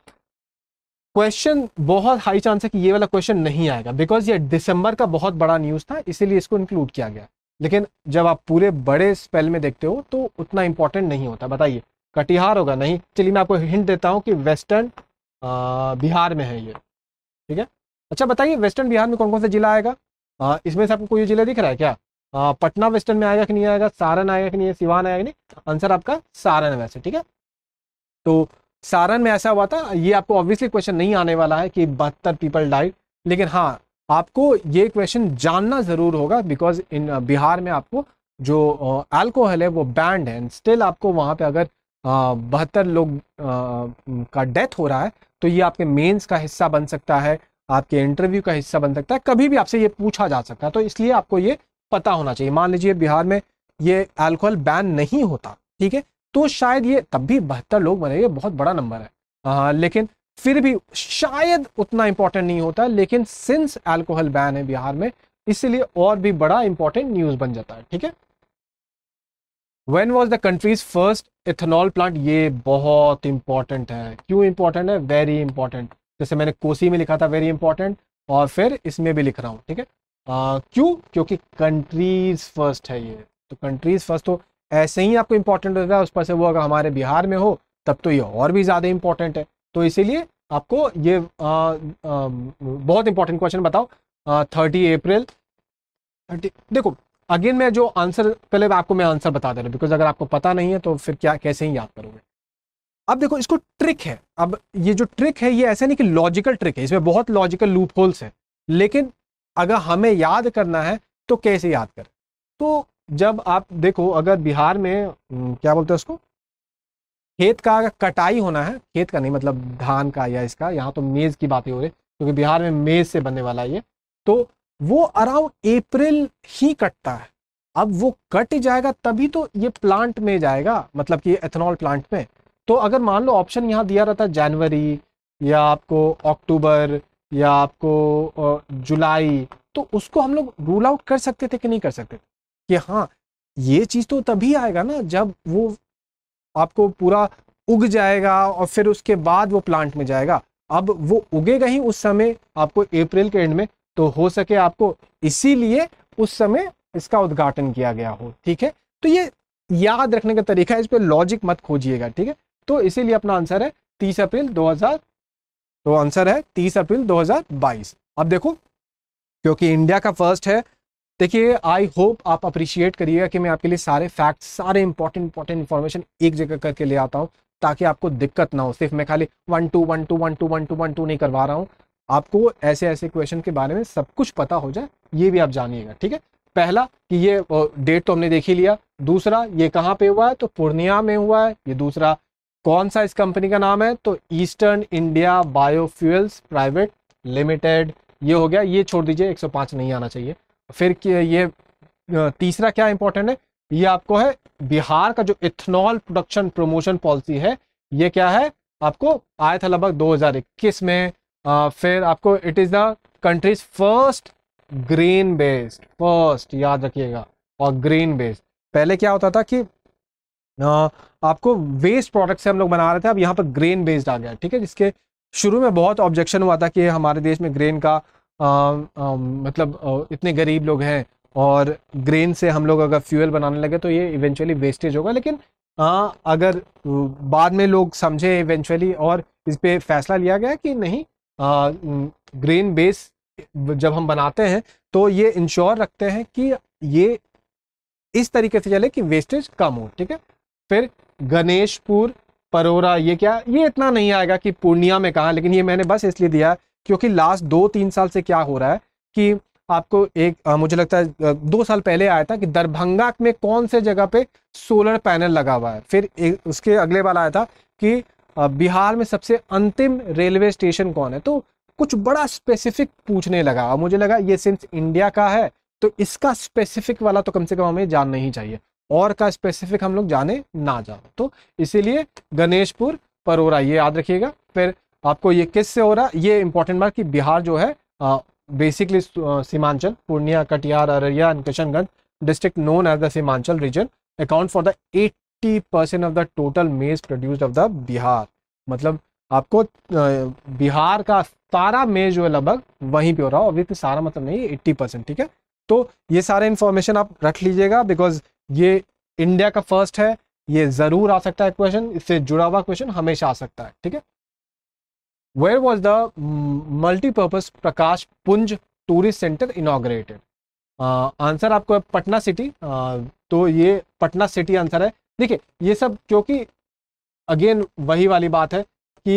[SPEAKER 1] क्वेश्चन बहुत हाई चांस है कि ये वाला क्वेश्चन नहीं आएगा बिकॉज ये दिसंबर का बहुत बड़ा न्यूज़ था इसीलिए इसको इंक्लूड किया गया लेकिन जब आप पूरे बड़े स्पेल में देखते हो तो उतना इंपॉर्टेंट नहीं होता बताइए कटिहार होगा नहीं चलिए मैं आपको हिंट देता हूँ कि वेस्टर्न बिहार में है ये ठीक है अच्छा बताइए वेस्टर्न बिहार में कौन कौन सा जिला आएगा आ, इसमें से आपको कोई जिला दिख रहा है क्या आ, पटना वेस्टर्न में आएगा कि नहीं आएगा सारण आएगा कि नहीं सिवान आएगा नहीं आंसर आपका सारण वैसे ठीक है तो सारण में ऐसा हुआ था ये आपको ऑब्वियसली क्वेश्चन नहीं आने वाला है कि बहत्तर पीपल डाइड लेकिन हाँ आपको ये क्वेश्चन जानना ज़रूर होगा बिकॉज इन बिहार में आपको जो अल्कोहल है वो बैंड है स्टिल आपको वहां पे अगर बहत्तर लोग आ, का डेथ हो रहा है तो ये आपके मेंस का हिस्सा बन सकता है आपके इंटरव्यू का हिस्सा बन सकता है कभी भी आपसे ये पूछा जा सकता है तो इसलिए आपको ये पता होना चाहिए मान लीजिए बिहार में ये अल्कोहल बैन नहीं होता ठीक है तो शायद ये तब भी बहत्तर लोग बने ये बहुत बड़ा नंबर है आ, लेकिन फिर भी शायद उतना इंपॉर्टेंट नहीं होता लेकिन सिंस एल्कोहल बैन है बिहार में इसलिए और भी बड़ा इंपॉर्टेंट न्यूज़ बन जाता है ठीक है when was the country's first ethanol plant ये बहुत इंपॉर्टेंट है क्यों इंपॉर्टेंट है वेरी इंपॉर्टेंट जैसे मैंने कोसी में लिखा था वेरी इंपॉर्टेंट और फिर इसमें भी लिख रहा हूँ ठीक है क्यों क्योंकि कंट्रीज फर्स्ट है ये तो कंट्रीज फर्स्ट तो ऐसे ही आपको इंपॉर्टेंट होता है उस पर से वो अगर हमारे बिहार में हो तब तो ये और भी ज़्यादा इंपॉर्टेंट है तो इसीलिए आपको ये आ, आ, बहुत इंपॉर्टेंट क्वेश्चन बताओ थर्टी अप्रैल देखो अगेन मैं जो आंसर पहले आपको मैं आंसर बता दे रहा हूँ बिकॉज अगर आपको पता नहीं है तो फिर क्या कैसे ही याद करोगे अब देखो इसको ट्रिक है अब ये जो ट्रिक है ये ऐसा नहीं कि लॉजिकल ट्रिक है इसमें बहुत लॉजिकल लूप होल्स है लेकिन अगर हमें याद करना है तो कैसे याद करें तो जब आप देखो अगर बिहार में क्या बोलते हैं उसको खेत का अगर कटाई होना है खेत का नहीं मतलब धान का या इसका यहाँ तो मेज़ की बातें हो रही क्योंकि बिहार में मेज़ से बनने वाला है ये तो वो अराउंड अप्रैल ही कटता है अब वो कट जाएगा तभी तो ये प्लांट में जाएगा मतलब कि एथेनॉल प्लांट में तो अगर मान लो ऑप्शन यहाँ दिया रहता है जनवरी या आपको अक्टूबर या आपको जुलाई तो उसको हम लोग रूल आउट कर सकते थे कि नहीं कर सकते थे कि हाँ ये चीज़ तो तभी आएगा ना जब वो आपको पूरा उग जाएगा और फिर उसके बाद वो प्लांट में जाएगा अब वो उगेगा ही उस समय आपको अप्रैल के एंड में तो हो सके आपको इसीलिए उस समय इसका उद्घाटन किया गया हो ठीक है तो ये याद रखने का तरीका है इस पर लॉजिक मत खोजिएगा ठीक है तो इसीलिए अपना आंसर है तीस अप्रैल दो तो आंसर है तीस अप्रैल दो अब देखो क्योंकि इंडिया का फर्स्ट है देखिए आई होप आप अप्रिशिएट करिएगा कि मैं आपके लिए सारे फैक्ट सारे इंपॉर्टेंट इंपॉर्टेंट इन्फॉर्मेशन एक जगह करके ले आता हूँ ताकि आपको दिक्कत ना हो सिर्फ मैं खाली one two one two one two one two one two नहीं करवा रहा हूँ आपको ऐसे ऐसे क्वेश्चन के बारे में सब कुछ पता हो जाए ये भी आप जानिएगा ठीक है पहला कि ये डेट तो हमने देख ही लिया दूसरा ये कहाँ पे हुआ है तो पूर्णिया में हुआ है ये दूसरा कौन सा इस कंपनी का नाम है तो eastern India biofuels private limited ये हो गया ये छोड़ दीजिए 105 नहीं आना चाहिए फिर ये तीसरा क्या इंपॉर्टेंट है ये आपको है बिहार का जो इथेनॉल प्रोडक्शन प्रमोशन पॉलिसी है ये क्या है आपको आया था लगभग दो में आ, फिर आपको it is the country's first green based first याद रखिएगा और ग्रीन बेस्ड पहले क्या होता था कि आ, आपको वेस्ट प्रोडक्ट से हम लोग बना रहे थे अब यहाँ पर ग्रेन बेस्ड आ गया ठीक है जिसके शुरू में बहुत ऑब्जेक्शन हुआ था कि हमारे देश में ग्रेन का आ, आ, मतलब इतने गरीब लोग हैं और ग्रेन से हम लोग अगर फ्यूल बनाने लगे तो ये इवेंचुअली वेस्टेज होगा लेकिन आ, अगर बाद में लोग समझे इवेंचुअली और इस पर फैसला लिया गया कि नहीं ग्रेन बेस जब हम बनाते हैं तो ये इंश्योर रखते हैं कि ये इस तरीके से चले कि वेस्टेज कम हो ठीक है फिर गणेशपुर परोरा ये क्या ये इतना नहीं आएगा कि पूर्णिया में कहा लेकिन ये मैंने बस इसलिए दिया क्योंकि लास्ट दो तीन साल से क्या हो रहा है कि आपको एक आ, मुझे लगता है दो साल पहले आया था कि दरभंगा में कौन से जगह पे सोलर पैनल लगा हुआ है फिर ए, उसके अगले बार आया था कि बिहार में सबसे अंतिम रेलवे स्टेशन कौन है तो कुछ बड़ा स्पेसिफिक पूछने लगा और मुझे लगा ये सिंस इंडिया का है तो इसका स्पेसिफिक वाला तो कम से कम हमें जानना ही चाहिए और का स्पेसिफिक हम लोग जाने ना जाओ तो इसीलिए गणेशपुर परोरा ये याद रखिएगा फिर आपको ये किस से हो रहा ये इंपॉर्टेंट बात कि बिहार जो है आ, basically Seemanchal Purnia Katihar Araria and Kishanganj district known as the Seemanchal region account for the fifty percent of the total maize produced of the Bihar मतलब आपको बिहार का सारा मेज जो है लगभग वहीं पे हो रहा हो अभी तो सारा मतलब नहीं एट्टी परसेंट ठीक है तो ये सारे इन्फॉर्मेशन आप रख लीजिएगा बिकॉज ये इंडिया का फर्स्ट है ये जरूर आ सकता है क्वेश्चन इससे जुड़ा हुआ क्वेश्चन हमेशा आ सकता है ठीक है where was the multipurpose Prakash Punj tourist centre inaugurated answer आपको है पटना सिटी तो ये पटना सिटी आंसर है देखिए ये सब क्योंकि अगेन वही वाली बात है कि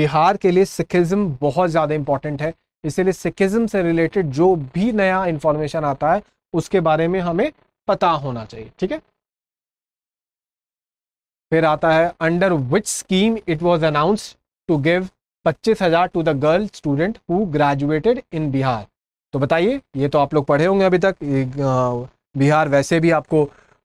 [SPEAKER 1] बिहार के लिए सिखिज्म बहुत ज़्यादा इंपॉर्टेंट है इसीलिए सिखिज्म से रिलेटेड जो भी नया इंफॉर्मेशन आता है उसके बारे में हमें पता होना चाहिए ठीक है फिर आता है under which scheme it was announce to give पच्चीस हजार to the girl student who graduated in Bihar तो बताइए ये तो आप लोग पढ़े होंगे अभी तक बिहार वैसे भी आपको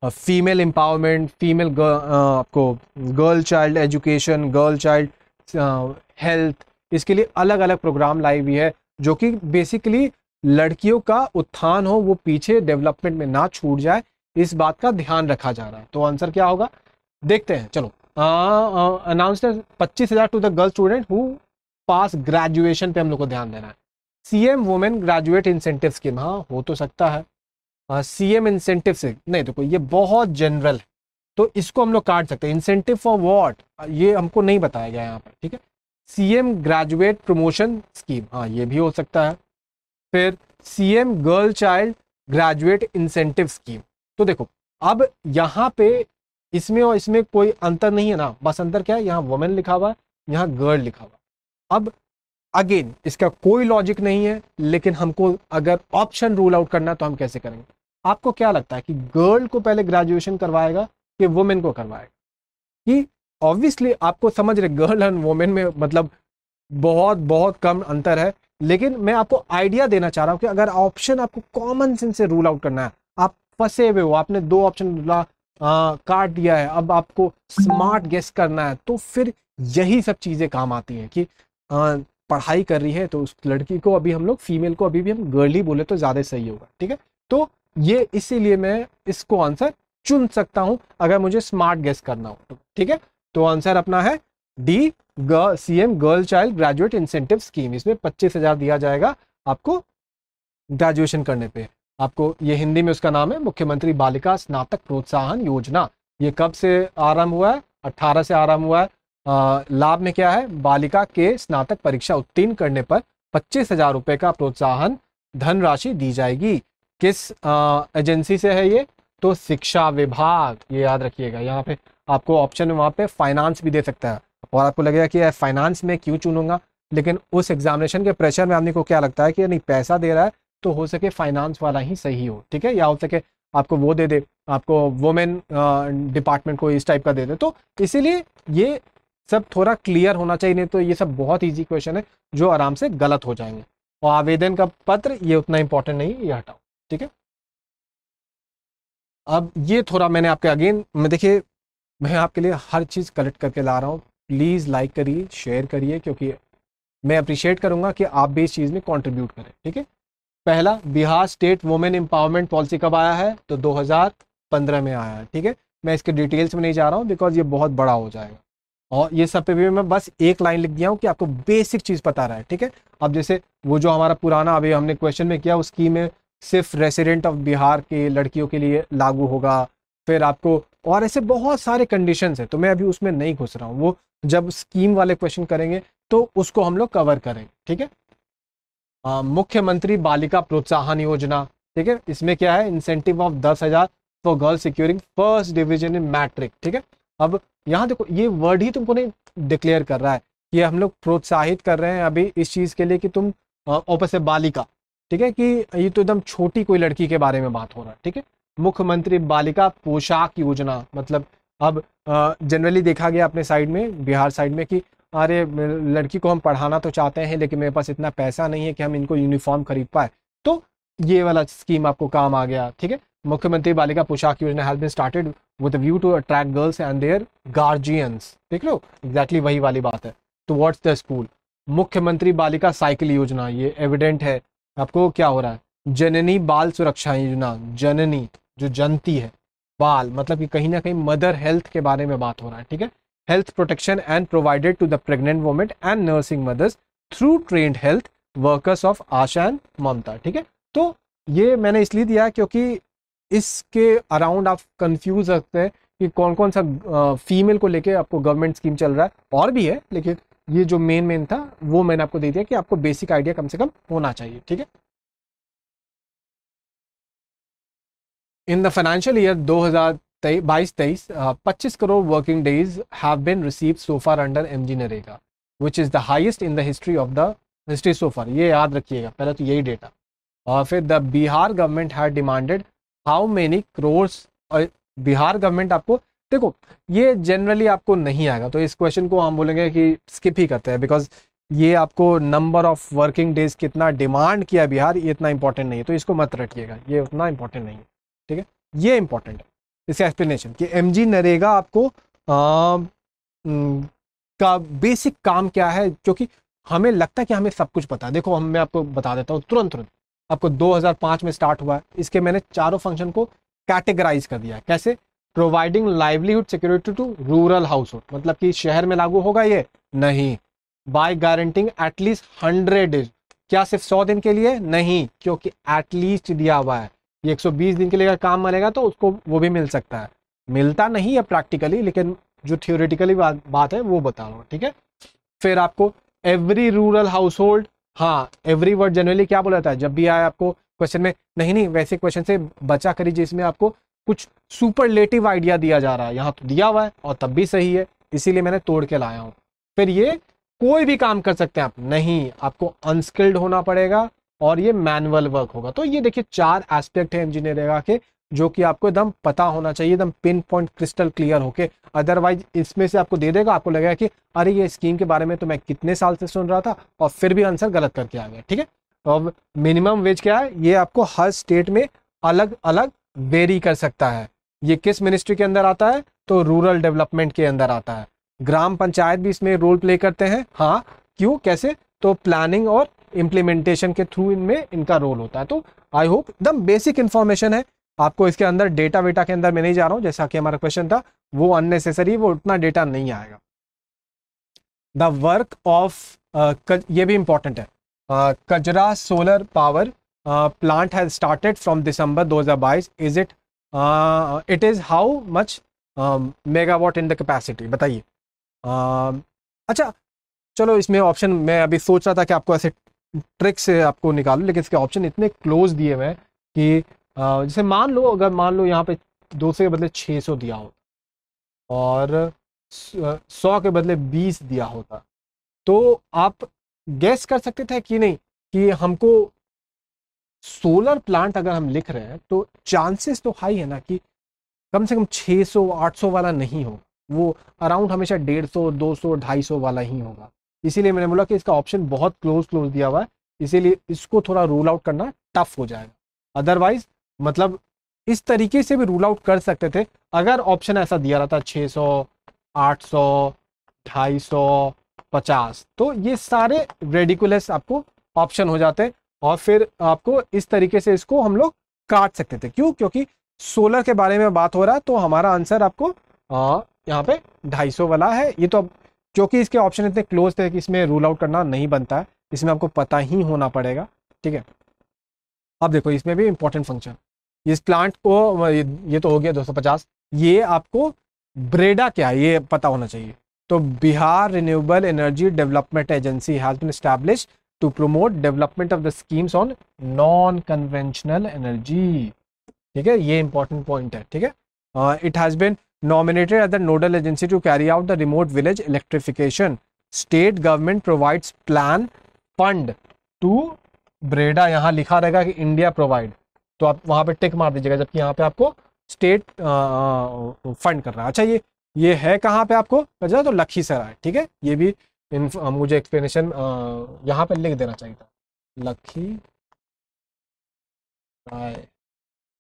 [SPEAKER 1] फीमेल एम्पावरमेंट फीमेल आपको girl child education girl child health इसके लिए अलग अलग प्रोग्राम लाई हुई है जो कि बेसिकली लड़कियों का उत्थान हो वो पीछे डेवलपमेंट में ना छूट जाए इस बात का ध्यान रखा जा रहा है तो आंसर क्या होगा देखते हैं चलो अनाउंसमेंट पच्चीस हज़ार to the girl student who pass graduation पे हम लोग को ध्यान देना है C M women graduate incentive scheme हाँ हो तो सकता है सी एम इंसेंटिव से नहीं देखो ये बहुत जनरल है तो इसको हम लोग काट सकते हैं इंसेंटिव फॉर वॉट ये हमको नहीं बताया गया यहाँ पर ठीक है C M graduate promotion scheme हाँ ये भी हो सकता है फिर C M girl child graduate incentive scheme तो देखो अब यहाँ पे इसमें और इसमें कोई अंतर नहीं है ना बस अंतर क्या है यहाँ वुमेन लिखा हुआ है यहाँ गर्ल लिखा हुआ अब अगेन इसका कोई लॉजिक नहीं है लेकिन हमको अगर ऑप्शन रूल आउट करना तो हम कैसे करेंगे आपको क्या लगता है कि गर्ल को पहले ग्रेजुएशन करवाएगा कि वुमेन को करवाएगा कि ऑब्वियसली आपको समझ रहे गर्ल एंड वुमेन में मतलब बहुत बहुत कम अंतर है लेकिन मैं आपको आइडिया देना चाह रहा हूँ कि अगर ऑप्शन आपको कॉमन सेंस से रूल आउट करना है आप फंसे हुए हो आपने दो ऑप्शन काट दिया है अब आपको स्मार्ट गेस करना है तो फिर यही सब चीज़ें काम आती हैं कि आ, पढ़ाई कर रही है तो उस लड़की को अभी हम लोग फीमेल को अभी भी हम गर्ली बोले तो ज़्यादा सही होगा ठीक है तो ये इसीलिए मैं इसको आंसर चुन सकता हूं अगर मुझे स्मार्ट गेस करना हो तो ठीक है तो आंसर अपना है D C M girl child graduate incentive scheme इसमें पच्चीस हजार दिया जाएगा आपको ग्रेजुएशन करने पे आपको ये हिंदी में उसका नाम है मुख्यमंत्री बालिका स्नातक प्रोत्साहन योजना ये कब से आरंभ हुआ है अट्ठारह से आरंभ हुआ है लाभ में क्या है बालिका के स्नातक परीक्षा उत्तीर्ण करने पर पच्चीस हजार रुपए का प्रोत्साहन धनराशि दी जाएगी किस एजेंसी से है ये तो शिक्षा विभाग ये याद रखिएगा यहाँ पे आपको ऑप्शन वहाँ पे फाइनेंस भी दे सकता है और आपको लगेगा कि फाइनेंस में क्यों चुनूंगा लेकिन उस एग्जामिनेशन के प्रेशर में आपने को क्या लगता है कि नहीं पैसा दे रहा है तो हो सके फाइनेंस वाला ही सही हो ठीक है या हो सके आपको वो दे दे आपको वोमेन डिपार्टमेंट को इस टाइप का दे दे तो इसीलिए ये सब थोड़ा क्लियर होना चाहिए नहीं तो ये सब बहुत ईजी क्वेश्चन है जो आराम से गलत हो जाएंगे और आवेदन का पत्र ये उतना इंपॉर्टेंट नहीं ये हटाओ ठीक है अब ये थोड़ा मैंने आपके अगेन मैं देखिए मैं आपके लिए हर चीज़ कलेक्ट करके ला रहा हूँ प्लीज़ लाइक करिए शेयर करिए क्योंकि मैं अप्रिशिएट करूँगा कि आप भी इस चीज़ में कंट्रीब्यूट करें ठीक है पहला Bihar state women empowerment policy कब आया है तो 2015 में आया है ठीक है मैं इसके डिटेल्स में नहीं जा रहा हूँ बिकॉज ये बहुत बड़ा हो जाएगा और ये सब पे भी मैं बस एक लाइन लिख दिया हूँ कि आपको बेसिक चीज़ पता रहा है ठीक है अब जैसे वो जो हमारा पुराना अभी हमने क्वेश्चन में किया उसकी में सिर्फ रेसिडेंट ऑफ बिहार के लड़कियों के लिए लागू होगा फिर आपको और ऐसे बहुत सारे कंडीशंस हैं तो मैं अभी उसमें नहीं घुस रहा हूँ वो जब स्कीम वाले क्वेश्चन करेंगे तो उसको हम लोग कवर करेंगे ठीक है मुख्यमंत्री बालिका प्रोत्साहन योजना ठीक है इसमें क्या है इंसेंटिव ऑफ दस हज़ार for girl securing first division in matric ठीक है अब यहाँ देखो ये वर्ड ही तुमको नहीं डिक्लेयर कर रहा है ये हम लोग प्रोत्साहित कर रहे हैं अभी इस चीज़ के लिए कि तुम ऊपर से बालिका ठीक है कि ये तो एकदम छोटी कोई लड़की के बारे में बात हो रहा है ठीक है मुख्यमंत्री बालिका पोशाक योजना मतलब अब जनरली देखा गया अपने साइड में बिहार साइड में कि अरे लड़की को हम पढ़ाना तो चाहते हैं लेकिन मेरे पास इतना पैसा नहीं है कि हम इनको यूनिफॉर्म खरीद पाए तो ये वाला स्कीम आपको काम आ गया ठीक है मुख्यमंत्री Balika Poshak Yojana has been started with view to attract girls and their guardians देख लो एग्जैक्टली वही वाली बात है टुवर्ड्स द स्कूल मुख्यमंत्री बालिका साइकिल योजना ये एविडेंट है आपको क्या हो रहा है जननी बाल सुरक्षा योजना जननी जो जनती है बाल मतलब कि कहीं ना कहीं मदर हेल्थ के बारे में बात हो रहा है ठीक है health protection and provided to the pregnant women and nursing mothers through trained health workers of ASHA and Mamta ठीक है तो ये मैंने इसलिए दिया क्योंकि इसके अराउंड आप कंफ्यूज रखते हैं कि कौन कौन सा फीमेल को लेके आपको गवर्नमेंट स्कीम चल रहा है और भी है लेकिन ये जो मेन मेन था वो मैंने आपको दे दिया कि आपको बेसिक आइडिया कम से कम होना चाहिए ठीक है इन द फाइनेंशियल ईयर 2022-23 पच्चीस crore working days have been receive so far under M G NREGA which is the highest in the history of the history so far ये याद रखिएगा पहले तो यही डेटा और फिर the Bihar government had demanded how many crores Bihar government आपको देखो ये जनरली आपको नहीं आएगा तो इस क्वेश्चन को हम बोलेंगे कि स्किप ही करते हैं बिकॉज ये आपको नंबर ऑफ वर्किंग डेज कितना डिमांड किया बिहार ये इतना इंपॉर्टेंट नहीं है तो इसको मत रखिएगा ये उतना इंपॉर्टेंट नहीं है ठीक है ये इंपॉर्टेंट है इसका एक्सप्लेनेशन कि एम जी नरेगा आपको आ, का बेसिक काम क्या है जो कि हमें लगता है कि हमें सब कुछ पता है देखो हम मैं आपको बता देता हूँ तुरंत तुरंत आपको 2005 में स्टार्ट हुआ है इसके मैंने चारों फंक्शन को कैटेगराइज कर दिया कैसे providing livelihood security to rural house मतलब कि शहर में लागू होगा ये नहीं by guaranteeing at least hundred days क्या सिर्फ सौ दिन के लिए नहीं क्योंकि एटलीस्ट दिया हुआ है ये एक सौ बीस दिन के लिए अगर काम मिलेगा तो उसको वो भी मिल सकता है मिलता नहीं है प्रैक्टिकली लेकिन जो थियोरिटिकली बात, बात है वो बता रहा हूँ ठीक है फिर आपको एवरी रूरल हाउस होल्ड हाँ एवरी वर्ड जनरली क्या बोला जाता है जब भी आए आपको क्वेश्चन में नहीं नहीं वैसे क्वेश्चन से बचा करी जिसमें आपको कुछ सुपरलेटिव आइडिया दिया जा रहा है यहाँ तो दिया हुआ है और तब भी सही है इसीलिए मैंने तोड़ के लाया हूँ फिर ये कोई भी काम कर सकते हैं आप नहीं आपको अनस्किल्ड होना पड़ेगा और ये मैनुअल वर्क होगा तो ये देखिए चार एस्पेक्ट है इंजीनियरिंग के जो कि आपको एकदम पता होना चाहिए एकदम पिन पॉइंट क्रिस्टल क्लियर होके अदरवाइज इसमें से आपको दे देगा आपको लगेगा कि अरे ये स्कीम के बारे में तो मैं कितने साल से सुन रहा था और फिर भी आंसर गलत करके आ गया ठीक है और तो अब मिनिमम वेज क्या है ये आपको हर स्टेट में अलग अलग वेरी कर सकता है ये किस मिनिस्ट्री के अंदर आता है तो रूरल डेवलपमेंट के अंदर आता है ग्राम पंचायत भी इसमें रोल प्ले करते हैं हाँ क्यों कैसे तो प्लानिंग और इम्प्लीमेंटेशन के थ्रू इनमें इनका रोल होता है तो आई होप एकदम बेसिक इन्फॉर्मेशन है आपको इसके अंदर डेटा वेटा के अंदर मैं नहीं जा रहा हूँ जैसा कि हमारा क्वेश्चन था वो अननेसेसरी वो उतना डेटा नहीं आएगा द वर्क ऑफ ये भी इंपॉर्टेंट है Kajra solar power plant has started from December 2022 is it it is how much megawatt in the capacity बताइए um, अच्छा चलो इसमें ऑप्शन मैं अभी सोच रहा था कि आपको ऐसे ट्रिक से आपको निकालू लेकिन इसके ऑप्शन इतने क्लोज दिए हुए हैं कि uh, जैसे मान लो अगर मान लो यहाँ पे दो सौ के बदले छः सौ दिया होता और सौ के बदले बीस दिया होता तो आप गैस कर सकते थे कि नहीं कि हमको सोलर प्लांट अगर हम लिख रहे हैं तो चांसेस तो हाई है ना कि कम से कम 600 800 वाला नहीं हो वो अराउंड हमेशा 150 200 250 वाला ही होगा इसीलिए मैंने बोला कि इसका ऑप्शन बहुत क्लोज क्लोज दिया हुआ है इसीलिए इसको थोड़ा रूल आउट करना टफ हो जाएगा अदरवाइज मतलब इस तरीके से भी रूल आउट कर सकते थे अगर ऑप्शन ऐसा दिया रहता छः सौ आठ सौ तो ये सारे रेडिकुलस आपको ऑप्शन हो जाते और फिर आपको इस तरीके से इसको हम लोग काट सकते थे क्यों क्योंकि सोलर के बारे में बात हो रहा है तो हमारा आंसर आपको यहाँ पे 250 वाला है ये तो अब क्योंकि इसके ऑप्शन इतने क्लोज थे कि इसमें रूल आउट करना नहीं बनता है इसमें आपको पता ही होना पड़ेगा ठीक है अब देखो इसमें भी इंपॉर्टेंट फंक्शन इस प्लांट को ये तो हो गया दो ये आपको ब्रेडा क्या है ये पता होना चाहिए तो Bihar renewable energy development agency has been establish to promote development of the schemes on non conventional energy ठीक है ये इंपॉर्टेंट पॉइंट है ठीक है it has been nominated at the nodal agency to carry out the remote village electrification state government provide plan fund to BREDA यहाँ लिखा रहेगा कि इंडिया प्रोवाइड तो आप वहां पर टिक मार दीजिएगा जबकि यहाँ पे आपको स्टेट फंड uh, uh, कर रहा है अच्छा ये ये है कहाँ पे आपको अच्छा, तो लखीसराय ठीक है ये भी इन मुझे एक्सप्लेनेशन यहाँ पर लिख देना चाहिए था लकी राय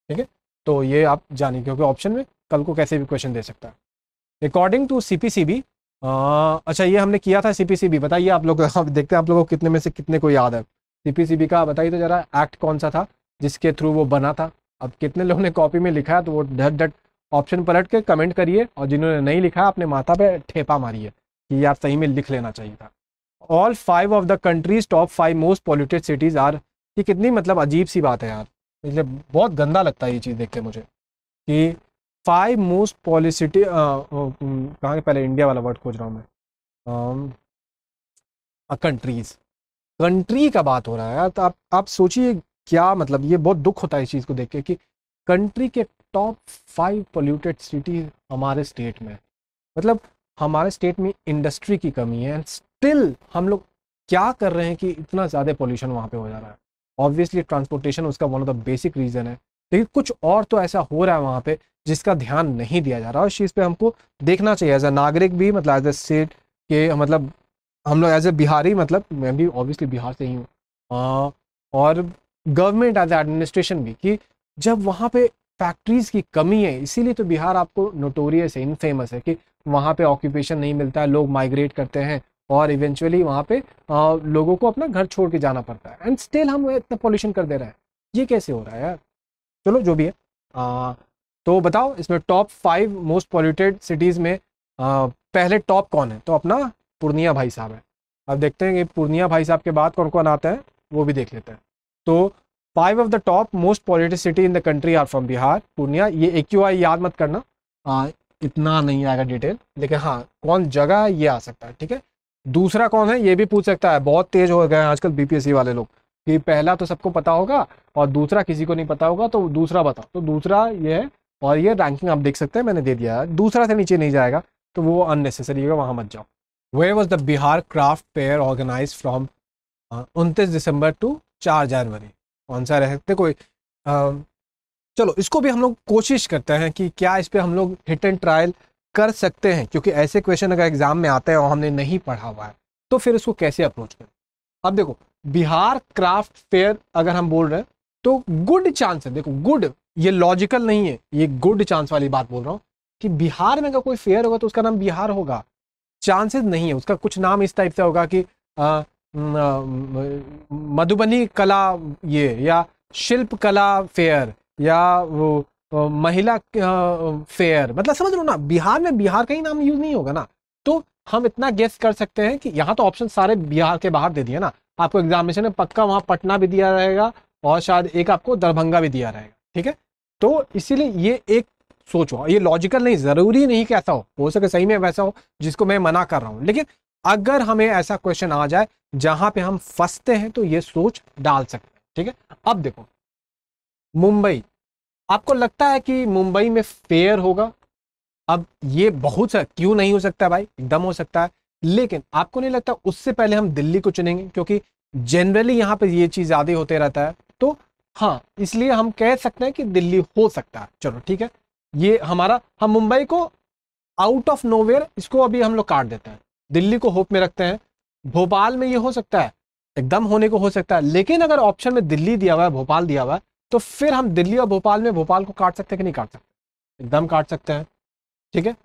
[SPEAKER 1] ठीक है तो ये आप जानिए क्योंकि ऑप्शन में कल को कैसे भी क्वेश्चन दे सकता है according to C P C B अच्छा ये हमने किया था सी पी सी बी बताइए आप लोग आप देखते हैं आप लोगों को कितने में से कितने को याद है सी पी सी बी का बताइए तो जरा एक्ट कौन सा था जिसके थ्रू वो बना था अब कितने लोगों ने कॉपी में लिखा है तो वो ढट ढट ऑप्शन पलट के कमेंट करिए और जिन्होंने नहीं लिखा है अपने माथा पे ठेपा मारिए कि यार सही में लिख लेना चाहिए था all five of the country's top five most polluted cities are ये कितनी मतलब अजीब सी बात है यार मतलब बहुत गंदा लगता है ये चीज़ देख के मुझे कि फाइव मोस्ट पॉलिसिटी कहाँ पहले इंडिया वाला वर्ड खोज रहा हूँ मैं कंट्रीज़ कंट्री का बात हो रहा है यार तो आप आप सोचिए क्या मतलब ये बहुत दुख होता है इस चीज़ को देख के कि कंट्री के टॉप फाइव पोल्यूटेड सिटी हमारे स्टेट में मतलब हमारे स्टेट में इंडस्ट्री की कमी है एंड स्टिल हम लोग क्या कर रहे हैं कि इतना ज़्यादा पोल्यूशन वहाँ पे हो जा रहा है ऑब्वियसली ट्रांसपोर्टेशन उसका one of the basic reason है लेकिन कुछ और तो ऐसा हो रहा है वहाँ पे जिसका ध्यान नहीं दिया जा रहा और चीज़ पे हमको देखना चाहिए एज अ नागरिक भी मतलब एज अ स्टेट के मतलब हम लोग एज ए बिहारी मतलब मैं भी ऑब्वियसली बिहार से ही हूँ हाँ, और गवर्नमेंट एज एडमिनिस्ट्रेशन भी कि जब वहाँ पे फैक्ट्रीज़ की कमी है इसीलिए तो बिहार आपको नोटोरियस है इन फेमस है कि वहाँ पे ऑक्यूपेशन नहीं मिलता है लोग माइग्रेट करते हैं और इवेंचुअली वहाँ पे आ, लोगों को अपना घर छोड़ के जाना पड़ता है एंड स्टिल हम इतना पॉल्यूशन कर दे रहे हैं ये कैसे हो रहा है यार चलो जो भी है आ, तो बताओ इसमें top five most polluted cities में आ, पहले टॉप कौन है तो अपना पूर्णिया भाई साहब है अब देखते हैं कि पूर्णिया भाई साहब के बाद कौन कौन आता है वो भी देख लेते हैं तो five of the top most polluted city in the country are from Bihar Purnia ये एक आई याद मत करना आ, इतना नहीं आएगा डिटेल लेकिन हाँ कौन जगह है ये आ सकता है ठीक है दूसरा कौन है ये भी पूछ सकता है बहुत तेज हो गए हैं आजकल बीपीएससी वाले लोग कि पहला तो सबको पता होगा और दूसरा किसी को नहीं पता होगा तो दूसरा बताओ तो दूसरा ये है और ये रैंकिंग आप देख सकते हैं मैंने दे दिया है दूसरा से नीचे नहीं जाएगा तो वो अननेसेसरी होगा वहाँ मत जाओ where was the Bihar craft fair organize from उनतीस दिसंबर टू चार जनवरी कौन सा रह सकते कोई आ, चलो इसको भी हम लोग कोशिश करते हैं कि क्या इस पर हम लोग हिट एंड ट्रायल कर सकते हैं क्योंकि ऐसे क्वेश्चन अगर एग्जाम में आते हैं और हमने नहीं पढ़ा हुआ है तो फिर इसको कैसे अप्रोच करें अब देखो बिहार क्राफ्ट फेयर अगर हम बोल रहे हैं तो गुड चांस है देखो गुड ये लॉजिकल नहीं है ये गुड चांस वाली बात बोल रहा हूँ कि बिहार में अगर कोई फेयर होगा तो उसका नाम बिहार होगा चांसेस नहीं है उसका कुछ नाम इस टाइप से होगा कि मधुबनी कला ये या शिल्प कला फेयर या वो महिला फेयर मतलब समझ लो ना बिहार में बिहार का ही नाम यूज नहीं होगा ना तो हम इतना गेस कर सकते हैं कि यहाँ तो ऑप्शन सारे बिहार के बाहर दे दिए ना आपको एग्जामिनेशन में पक्का वहाँ पटना भी दिया रहेगा और शायद एक आपको दरभंगा भी दिया रहेगा ठीक है तो इसीलिए ये एक सोचो ये लॉजिकल नहीं ज़रूरी नहीं कि ऐसा हो हो सके सही में वैसा हो जिसको मैं मना कर रहा हूँ लेकिन अगर हमें ऐसा क्वेश्चन आ जाए जहां पे हम फंसते हैं तो ये सोच डाल सकते हैं ठीक है अब देखो मुंबई आपको लगता है कि मुंबई में फेयर होगा अब ये बहुत सा क्यों नहीं हो सकता भाई एकदम हो सकता है लेकिन आपको नहीं लगता उससे पहले हम दिल्ली को चुनेंगे क्योंकि जनरली यहाँ पर ये चीज़ ज़्यादा होते रहता है तो हाँ इसलिए हम कह सकते हैं कि दिल्ली हो सकता है चलो ठीक है ये हमारा हम मुंबई को आउट ऑफ नोवेयर इसको अभी हम लोग काट देते हैं दिल्ली को होप में रखते हैं भोपाल में ये हो सकता है एकदम होने को हो सकता है लेकिन अगर ऑप्शन में दिल्ली दिया हुआ है भोपाल दिया हुआ है तो फिर हम दिल्ली और भोपाल में भोपाल को काट सकते हैं कि नहीं काट सकते एकदम काट सकते हैं ठीक है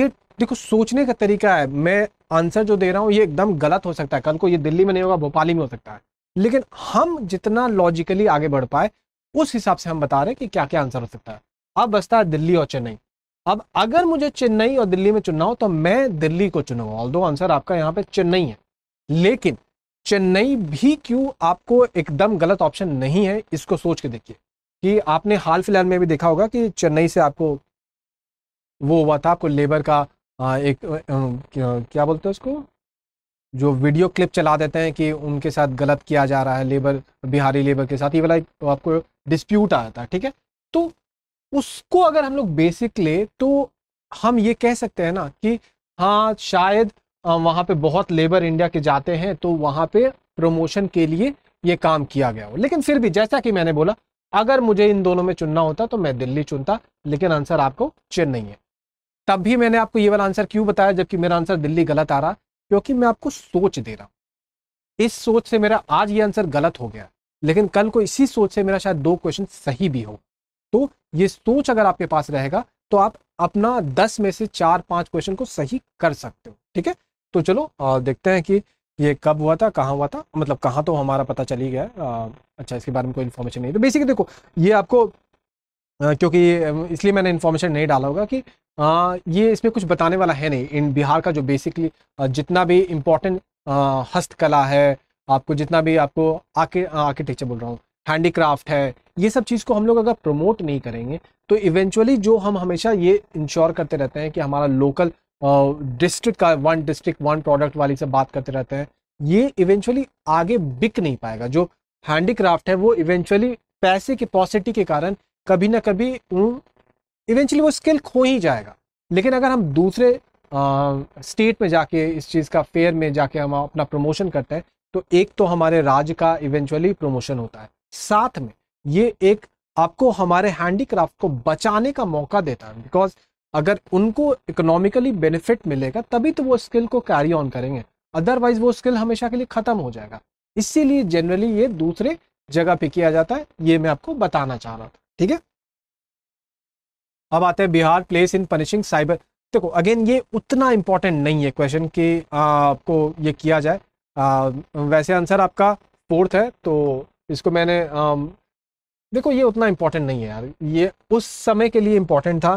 [SPEAKER 1] ये देखो सोचने का तरीका है मैं आंसर जो दे रहा हूँ ये एकदम गलत हो सकता है कल को ये दिल्ली में नहीं होगा भोपाल ही में हो सकता है लेकिन हम जितना लॉजिकली आगे बढ़ पाए उस हिसाब से हम बता रहे हैं कि क्या क्या आंसर हो सकता है अब बसता है दिल्ली और चेन्नई अब अगर मुझे चेन्नई और दिल्ली में चुनना हो तो मैं दिल्ली को चुनूंगा ऑल दो आंसर आपका यहाँ पे चेन्नई है लेकिन चेन्नई भी क्यों आपको एकदम गलत ऑप्शन नहीं है इसको सोच के देखिए कि आपने हाल फिलहाल में भी देखा होगा कि चेन्नई से आपको वो हुआ था आपको लेबर का एक क्या बोलते हैं उसको जो वीडियो क्लिप चला देते हैं कि उनके साथ गलत किया जा रहा है लेबर बिहारी लेबर के साथ ये वाला आपको डिस्प्यूट आया था ठीक है तो उसको अगर हम लोग बेसिक ले तो हम ये कह सकते हैं ना कि हाँ शायद वहाँ पे बहुत लेबर इंडिया के जाते हैं तो वहाँ पे प्रमोशन के लिए ये काम किया गया हो लेकिन फिर भी जैसा कि मैंने बोला अगर मुझे इन दोनों में चुनना होता तो मैं दिल्ली चुनता लेकिन आंसर आपको चेन्नई है तब भी मैंने आपको ये वाला आंसर क्यों बताया जबकि मेरा आंसर दिल्ली गलत आ रहा क्योंकि मैं आपको सोच दे रहा हूँ इस सोच से मेरा आज ये आंसर गलत हो गया लेकिन कल को इसी सोच से मेरा शायद दो क्वेश्चन सही भी हो तो ये सोच अगर आपके पास रहेगा तो आप अपना दस में से चार पांच क्वेश्चन को सही कर सकते हो ठीक है तो चलो आ, देखते हैं कि ये कब हुआ था कहाँ हुआ था मतलब कहाँ तो हमारा पता चली गया आ, अच्छा इसके बारे में कोई इन्फॉर्मेशन नहीं तो बेसिकली देखो ये आपको आ, क्योंकि इसलिए मैंने इन्फॉर्मेशन नहीं डाला होगा कि आ, ये इसमें कुछ बताने वाला है नहीं इन बिहार का जो बेसिकली जितना भी इम्पोर्टेंट हस्तकला है आपको जितना भी आपको आर्किटेक्चर बोल रहा हूँ हैंडीक्राफ्ट है ये सब चीज़ को हम लोग अगर प्रमोट नहीं करेंगे तो इवेंचुअली जो हम हमेशा ये इंश्योर करते रहते हैं कि हमारा लोकल डिस्ट्रिक्ट का वन डिस्ट्रिक्ट वन प्रोडक्ट वाली से बात करते रहते हैं ये इवेंचुअली आगे बिक नहीं पाएगा जो हैंडीक्राफ्ट है वो इवेंचुअली पैसे की पॉसिटी के कारण कभी ना कभी इवेंचुअली वो स्किल खो ही जाएगा लेकिन अगर हम दूसरे स्टेट में जाके इस चीज़ का फेयर में जाके हम अपना प्रमोशन करते हैं तो एक तो हमारे राज्य का इवेंचुअली प्रमोशन होता है साथ में ये एक आपको हमारे हैंडीक्राफ्ट को बचाने का मौका देता है बिकॉज अगर उनको इकोनॉमिकली बेनिफिट मिलेगा तभी तो वो स्किल को कैरी ऑन करेंगे अदरवाइज वो स्किल हमेशा के लिए ख़त्म हो जाएगा इसीलिए जनरली ये दूसरे जगह पे किया जाता है ये मैं आपको बताना चाह रहा था ठीक है अब आते हैं Bihar place in punishing cyber देखो अगेन ये उतना इंपॉर्टेंट नहीं है क्वेश्चन कि आपको ये किया जाए आ, वैसे आंसर आपका फोर्थ है तो इसको मैंने आ, देखो ये उतना इम्पोर्टेंट नहीं है यार ये उस समय के लिए इम्पोर्टेंट था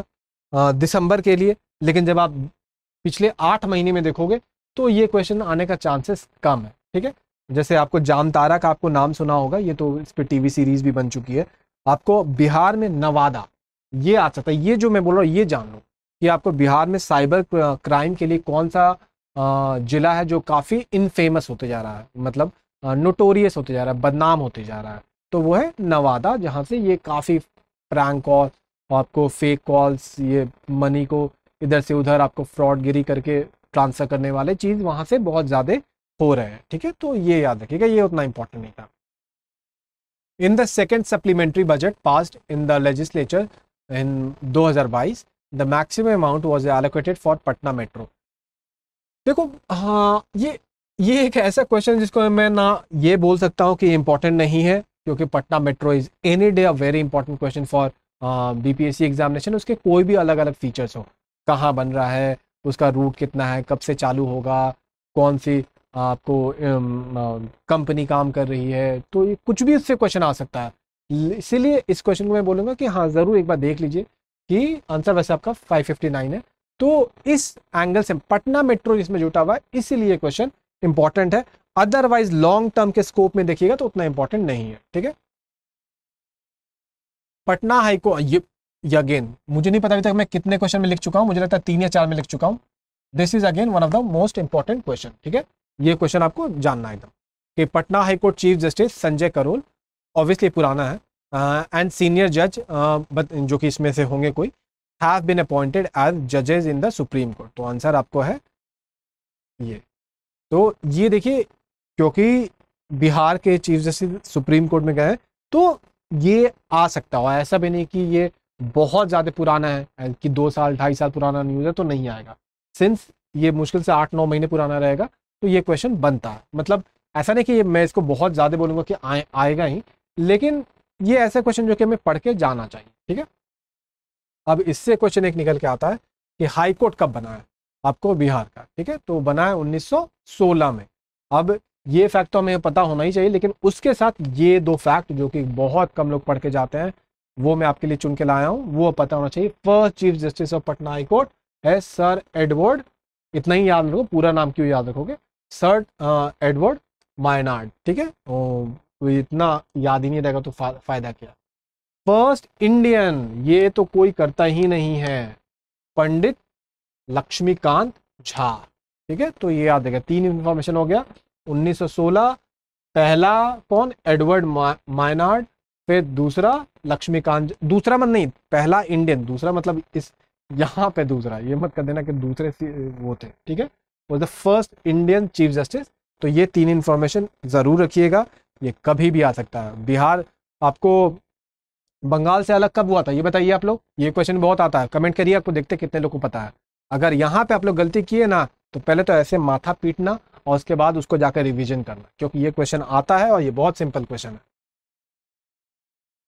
[SPEAKER 1] आ, दिसंबर के लिए लेकिन जब आप पिछले आठ महीने में देखोगे तो ये क्वेश्चन आने का चांसेस कम है ठीक है जैसे आपको जाम तारा का आपको नाम सुना होगा ये तो इस पर टी सीरीज भी बन चुकी है आपको बिहार में नवादा ये आ सकता है ये जो मैं बोल रहा हूँ ये जान लो कि आपको बिहार में साइबर क्राइम के लिए कौन सा जिला है जो काफ़ी इनफेमस होते जा रहा है मतलब नोटोरियस होते जा रहा है बदनाम होते जा रहा है तो वो है नवादा जहाँ से ये काफ़ी प्रैंक कॉल आपको फेक कॉल्स ये मनी को इधर से उधर आपको फ्रॉड गिरी करके ट्रांसफ़र करने वाले चीज़ वहाँ से बहुत ज़्यादा हो रहे हैं ठीक है तो ये याद रखिएगा ये उतना इम्पोर्टेंट नहीं था in the second supplementary budget passed in the legislature in 2022 the maximum amount was allocated for Patna metro देखो हाँ ये ये एक ऐसा क्वेश्चन जिसको मैं ना ये बोल सकता हूँ कि इम्पोर्टेंट नहीं है क्योंकि Patna metro is any day a very important question for BPSC examination उसके कोई भी अलग अलग फीचर्स हो कहाँ बन रहा है उसका रूट कितना है कब से चालू होगा कौन सी आपको कंपनी काम कर रही है तो ये कुछ भी उससे क्वेश्चन आ सकता है इसीलिए इस क्वेश्चन को मैं बोलूँगा कि हाँ ज़रूर एक बार देख लीजिए कि आंसर वैसे आपका 559 है तो इस एंगल से पटना मेट्रो इसमें जुटा हुआ है इसीलिए क्वेश्चन इंपॉर्टेंट है अदरवाइज लॉन्ग टर्म के स्कोप में देखिएगा तो उतना इंपॉर्टेंट नहीं है ठीक है पटना हाईकोर्ट ये अगेन मुझे नहीं पता अभी तक मैं कितने क्वेश्चन में लिख चुका हूं मुझे लगता है तीन या चार में लिख चुका हूं this is again one of the most important question ठीक है ये क्वेश्चन आपको जानना है एकदम कि Patna high court chief justice Sanjay Karol obviously पुराना है एंड सीनियर जज जो कि इसमें से होंगे कोई हैव बीन अपॉइंटेड एज जजेज इन द सुप्रीम कोर्ट तो आंसर आपको है ये तो ये देखिए क्योंकि बिहार के चीफ जस्टिस सुप्रीम कोर्ट में गए हैं तो ये आ सकता हुआ ऐसा भी नहीं कि ये बहुत ज़्यादा पुराना है कि दो साल ढाई साल पुराना न्यूज़ है तो नहीं आएगा सिंस ये मुश्किल से आठ नौ महीने पुराना रहेगा तो ये क्वेश्चन बनता है मतलब ऐसा नहीं कि मैं इसको बहुत ज़्यादा बोलूँगा कि आए, आएगा ही लेकिन ये ऐसे क्वेश्चन जो कि हमें पढ़ के जाना चाहिए ठीक है अब इससे क्वेश्चन एक निकल के आता है कि हाईकोर्ट कब बना है आपको बिहार का ठीक है तो बना है 1916 में अब ये फैक्ट तो हमें पता होना ही चाहिए लेकिन उसके साथ ये दो फैक्ट जो कि बहुत कम लोग पढ़ के जाते हैं वो मैं आपके लिए चुन के लाया हूँ वो पता होना चाहिए first chief justice of Patna high court है सर एडवर्ड इतना ही याद रखो पूरा नाम क्यों याद रखोगे सर एडवर्ड मायनार्ड ठीक है तो इतना याद ही नहीं रहेगा तो फा, फायदा क्या फर्स्ट इंडियन ये तो कोई करता ही नहीं है पंडित लक्ष्मीकांत झा ठीक है तो ये याद रहेगा तीन इंफॉर्मेशन हो गया 1916 पहला कौन एडवर्ड मायनार्ड फिर दूसरा लक्ष्मीकांत दूसरा मत नहीं पहला इंडियन दूसरा मतलब इस यहाँ पे दूसरा ये मत कर देना कि दूसरे वो थे ठीक है was the first Indian chief justice तो ये तीन इन्फॉर्मेशन ज़रूर रखिएगा ये कभी भी आ सकता है बिहार आपको बंगाल से अलग कब हुआ था ये बताइए आप लोग ये क्वेश्चन बहुत आता है कमेंट करिए आपको देखते कितने लोग को पता है अगर यहाँ पे आप लोग गलती किए ना तो पहले तो ऐसे माथा पीटना और उसके बाद उसको जाकर रिविजन करना क्योंकि ये क्वेश्चन आता है और ये बहुत सिंपल क्वेश्चन है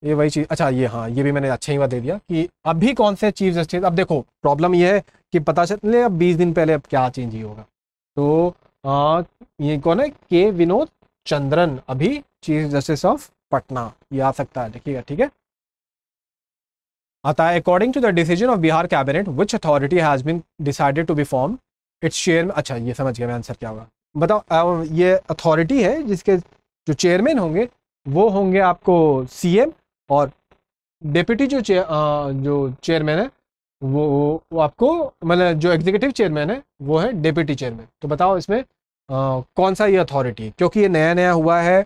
[SPEAKER 1] ये वही चीज़ अच्छा ये हाँ ये भी मैंने अच्छा ही बात दे दिया कि अभी कौन से चीफ जस्टिस अब देखो प्रॉब्लम ये है कि पता चले अब बीस दिन पहले अब क्या चेंज ही होगा तो आ, ये कौन है के विनोद चंद्रन अभी चीफ जस्टिस ऑफ पटना ये आ सकता है देखिएगा ठीक है अतः according to the decision of Bihar cabinet which authority has been decided to be form its chair अच्छा ये समझ गया मैं आंसर क्या होगा बताओ ये अथॉरिटी है जिसके जो चेयरमैन होंगे वो होंगे आपको सी और डिप्यूटी जो चे, आ, जो चेयरमैन है वो वो आपको मतलब जो एग्जीक्यूटिव चेयरमैन है वो है डिप्यूटी चेयरमैन तो बताओ इसमें आ, कौन सा ये अथॉरिटी है क्योंकि ये नया नया हुआ है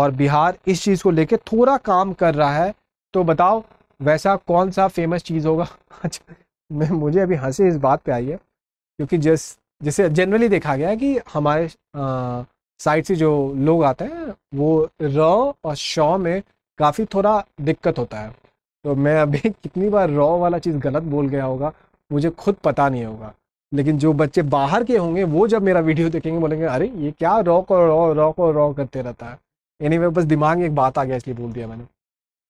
[SPEAKER 1] और बिहार इस चीज़ को लेके थोड़ा काम कर रहा है तो बताओ वैसा कौन सा फेमस चीज़ होगा अच्छा मैं मुझे अभी हंसी इस बात पे आई है क्योंकि जिस जिसे जनरली देखा गया है कि हमारे साइड से जो लोग आते हैं वो र और शॉ में काफ़ी थोड़ा दिक्कत होता है तो मैं अभी कितनी बार रॉ वाला चीज़ गलत बोल गया होगा मुझे खुद पता नहीं होगा लेकिन जो बच्चे बाहर के होंगे वो जब मेरा वीडियो देखेंगे बोलेंगे अरे ये क्या रॉक और रॉक और रॉक करते रहता है एनी anyway, बस दिमाग में एक बात आ गया इसलिए बोल दिया मैंने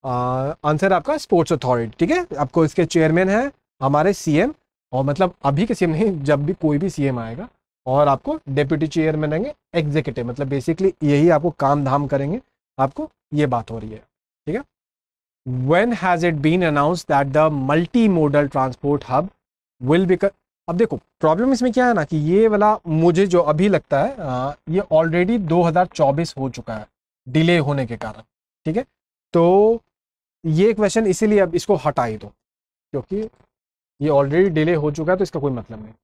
[SPEAKER 1] आंसर आपका स्पोर्ट्स अथॉरिटी ठीक है आपको इसके चेयरमैन है हमारे सीएम और मतलब अभी के सीएम नहीं जब भी कोई भी सीएम आएगा और आपको डेप्यूटी चेयरमैन रहेंगे एग्जीक्यूटिव मतलब बेसिकली यही आपको काम धाम करेंगे आपको ये बात हो रही है ठीक है has it been announce that the multi modal transport hub will be अब देखो प्रॉब्लम इसमें क्या है ना कि ये वाला मुझे जो अभी लगता है आ, ये ऑलरेडी दो हो चुका है डिले होने के कारण ठीक है तो ये क्वेश्चन इसीलिए अब इसको हटा ही दो क्योंकि ये ऑलरेडी डिले हो चुका है तो इसका कोई मतलब नहीं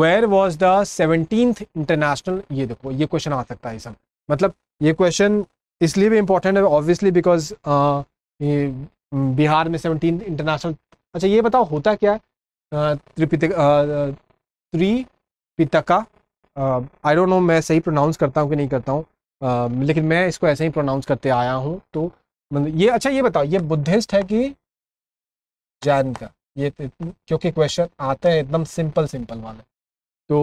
[SPEAKER 1] where was the seventeenth international ये देखो ये क्वेश्चन आ सकता है सब मतलब ये क्वेश्चन इसलिए भी इम्पोर्टेंट है ऑब्वियसली बिकॉज बिहार में सेवनटीन इंटरनेशनल अच्छा ये बताओ होता क्या है त्रिपिता आई डोंट नो मैं सही प्रोनाउंस करता हूँ कि नहीं करता हूँ आ, लेकिन मैं इसको ऐसे ही प्रोनाउंस करते आया हूँ तो मतलब ये अच्छा ये बताओ ये बुद्धिस्ट है कि जैन का ये तो क्योंकि क्वेश्चन आते हैं एकदम सिंपल सिंपल वाले तो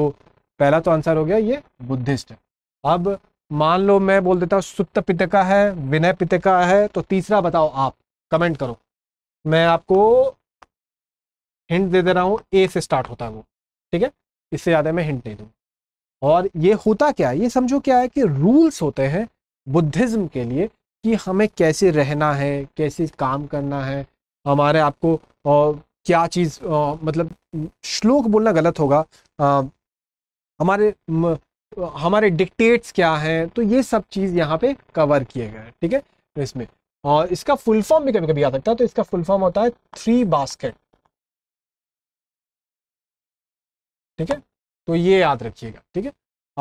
[SPEAKER 1] पहला तो आंसर हो गया ये बुद्धिस्ट है अब मान लो मैं बोल देता हूँ सुप्त पितका है विनय पितका है तो तीसरा बताओ आप कमेंट करो मैं आपको हिंट दे दे रहा हूँ ए से स्टार्ट होता है वो ठीक है इससे ज़्यादा मैं हिंट नहीं दूँ और ये होता क्या है ये समझो क्या है कि रूल्स होते हैं बुद्धिज़्म के लिए कि हमें कैसे रहना है कैसे काम करना है हमारे आपको आ, क्या चीज़ आ, मतलब श्लोक बोलना गलत होगा आ, हमारे म, हमारे डिक्टेट्स क्या हैं तो ये सब चीज़ यहाँ पे कवर किए गए हैं ठीक है इसमें और इसका फुल फॉर्म भी कभी कभी आ सकता है तो इसका फुल फॉर्म होता है थ्री बास्केट ठीक है तो ये याद रखिएगा ठीक है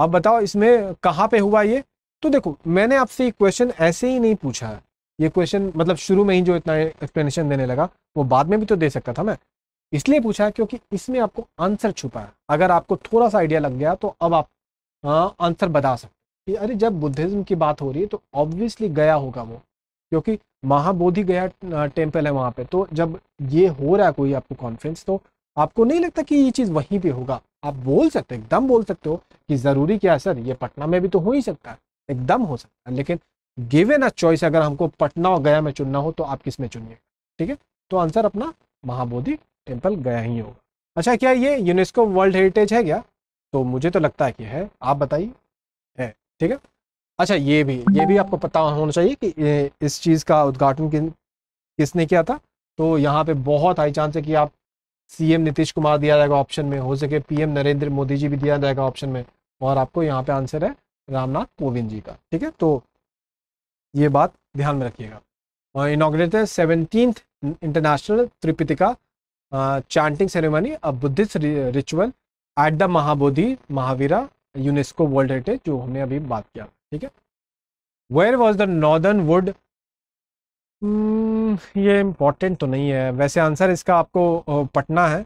[SPEAKER 1] आप बताओ इसमें कहाँ पे हुआ ये तो देखो मैंने आपसे ये क्वेश्चन ऐसे ही नहीं पूछा है ये क्वेश्चन मतलब शुरू में ही जो इतना एक्सप्लेनेशन देने लगा वो बाद में भी तो दे सकता था मैं इसलिए पूछा है क्योंकि इसमें आपको आंसर छुपा है अगर आपको थोड़ा सा आइडिया लग गया तो अब आप आंसर हाँ, बता सकते कि अरे जब बुद्धिज्म की बात हो रही है तो ऑब्वियसली गया होगा वो क्योंकि महाबोधि गया टेम्पल है वहाँ पर तो जब ये हो रहा है कोई आपको कॉन्फ्रेंस तो आपको नहीं लगता कि ये चीज़ वहीं पर होगा आप बोल सकते हो एकदम बोल सकते हो कि ज़रूरी क्या सर ये पटना में भी तो हो ही सकता है एकदम हो सकता है लेकिन गिवेन अ चॉइस अगर हमको पटना और गया में चुनना हो तो आप किस में चुनिए ठीक है तो आंसर अपना महाबोधि टेम्पल गया ही होगा अच्छा क्या ये यूनेस्को वर्ल्ड हेरिटेज है क्या तो मुझे तो लगता है कि है आप बताइए है ठीक है अच्छा ये भी ये भी आपको पता होना चाहिए कि इस चीज़ का उद्घाटन किसने किया था तो यहाँ पे बहुत हाई चांस है कि आप सीएम नीतीश कुमार दिया जाएगा ऑप्शन में हो सके पीएम नरेंद्र मोदी जी भी दिया जाएगा ऑप्शन में और आपको यहाँ पे आंसर है रामनाथ कोविंद जी का ठीक है तो ये बात ध्यान में रखिएगा और इनाग्रेट है seventeen international Tripitaka chanting ceremony a Buddhist ritual at the Mahabodhi Mahavira UNESCO world heritage जो हमने अभी बात किया ठीक है where was the northern wood Hmm, ये इम्पोर्टेंट तो नहीं है वैसे आंसर इसका आपको पटना है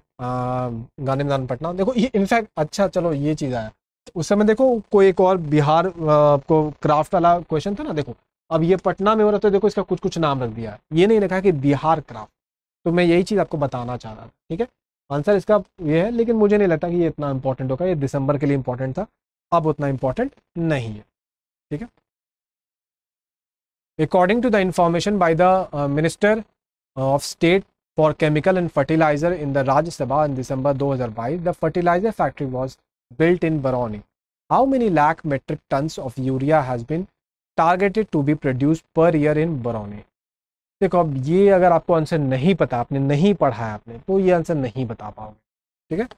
[SPEAKER 1] गांधी मैदान पटना देखो ये इनफैक्ट अच्छा चलो ये चीज़ आया उस समय देखो कोई एक और बिहार आपको क्राफ्ट वाला क्वेश्चन था ना देखो अब ये पटना में हो रहा तो देखो इसका कुछ कुछ नाम रख दिया है ये नहीं रखा कि बिहार क्राफ्ट तो मैं यही चीज़ आपको बताना चाह रहा था ठीक है आंसर इसका ये है लेकिन मुझे नहीं लगता कि ये इतना इंपॉर्टेंट होगा ये दिसंबर के लिए इंपॉर्टेंट था अब उतना इंपॉर्टेंट नहीं है ठीक है According to the information by the uh, Minister of State for Chemical and Fertilizer in the Rajya Sabha in December 2022, the fertilizer factory was built in Barauni. How many lakh metric tons of urea has been targeted to be produced per year in Barauni? देखो अब ये अगर आपको answer नहीं पता आपने नहीं पढ़ा है आपने तो ये आंसर नहीं बता पाओगे ठीक है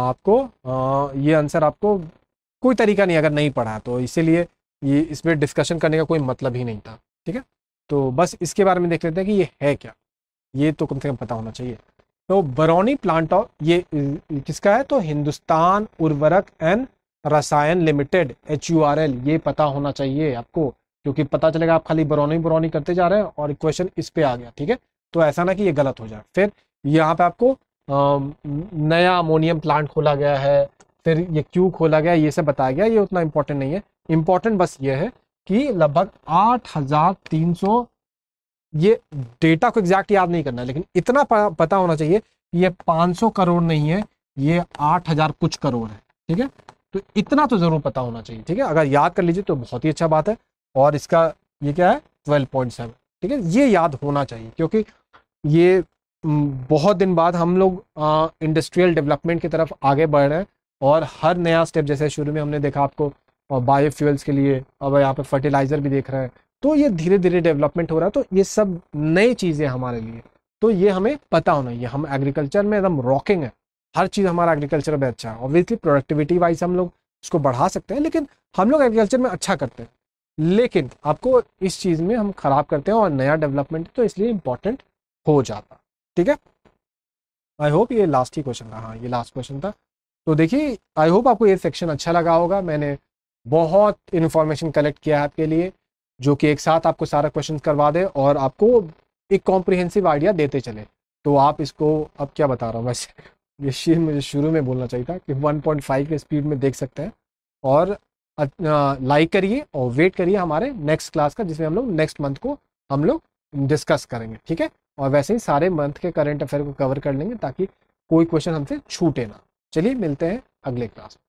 [SPEAKER 1] आपको आ, ये आंसर आपको कोई तरीका नहीं अगर नहीं पढ़ा तो इसीलिए ये इसमें डिस्कशन करने का कोई मतलब ही नहीं था ठीक है तो बस इसके बारे में देख लेते हैं कि ये है क्या ये तो कम से कम पता होना चाहिए तो बरौनी प्लांट ये किसका है तो Hindustan Urvarak and Rasayan limited H U R L ये पता होना चाहिए आपको क्योंकि पता चलेगा आप खाली बरौनी बरौनी करते जा रहे हैं और क्वेश्चन इस पे आ गया ठीक है तो ऐसा ना कि ये गलत हो जाए फिर यहाँ पे आपको नया अमोनियम प्लांट खोला गया है फिर ये क्यों खोला गया ये सब बताया गया ये उतना इम्पोर्टेंट नहीं है इम्पोर्टेंट बस ये है कि लगभग आठ हजार तीन सौ ये डेटा को एग्जैक्ट याद नहीं करना लेकिन इतना पता होना चाहिए कि ये पाँच सौ करोड़ नहीं है ये आठ हजार कुछ करोड़ है ठीक है तो इतना तो ज़रूर पता होना चाहिए ठीक है अगर याद कर लीजिए तो बहुत ही अच्छा बात है और इसका ये क्या है ट्वेल्व पॉइंट सेवन ठीक है ये याद होना चाहिए क्योंकि ये बहुत दिन बाद हम लोग इंडस्ट्रियल डेवलपमेंट की तरफ आगे बढ़ रहे हैं और हर नया स्टेप जैसे शुरू में हमने देखा आपको और बायोफ्यूल्स के लिए अब यहाँ पे फर्टिलाइज़र भी देख रहे हैं तो ये धीरे धीरे डेवलपमेंट हो रहा है तो ये सब नई चीज़ें हमारे लिए तो ये हमें पता होना ये हम एग्रीकल्चर में एकदम रॉकिंग है हर चीज़ हमारा एग्रीकल्चर में अच्छा है ऑब्वियसली प्रोडक्टिविटी वाइज हम लोग इसको बढ़ा सकते हैं लेकिन हम लोग एग्रीकल्चर में अच्छा करते हैं लेकिन आपको इस चीज़ में हम ख़राब करते हैं और नया डेवलपमेंट तो इसलिए इम्पॉर्टेंट हो जाता ठीक है आई होप ये लास्ट ही क्वेश्चन था हाँ ये लास्ट क्वेश्चन था तो देखिए आई होप आपको ये सेक्शन अच्छा लगा होगा मैंने बहुत इन्फॉर्मेशन कलेक्ट किया है आपके लिए जो कि एक साथ आपको सारा क्वेश्चन करवा दे और आपको एक कॉम्प्रिहेंसिव आइडिया देते चले तो आप इसको अब क्या बता रहा हूँ वैसे ये मुझे शुरू में बोलना चाहिए था कि 1.5 के स्पीड में देख सकते हैं और लाइक करिए और वेट करिए हमारे नेक्स्ट क्लास का जिसमें हम लोग नेक्स्ट मंथ को हम लोग डिस्कस करेंगे ठीक है और वैसे ही सारे मंथ के करेंट अफेयर को कवर कर लेंगे ताकि कोई क्वेश्चन हमसे छूटे ना चलिए मिलते हैं अगले क्लास में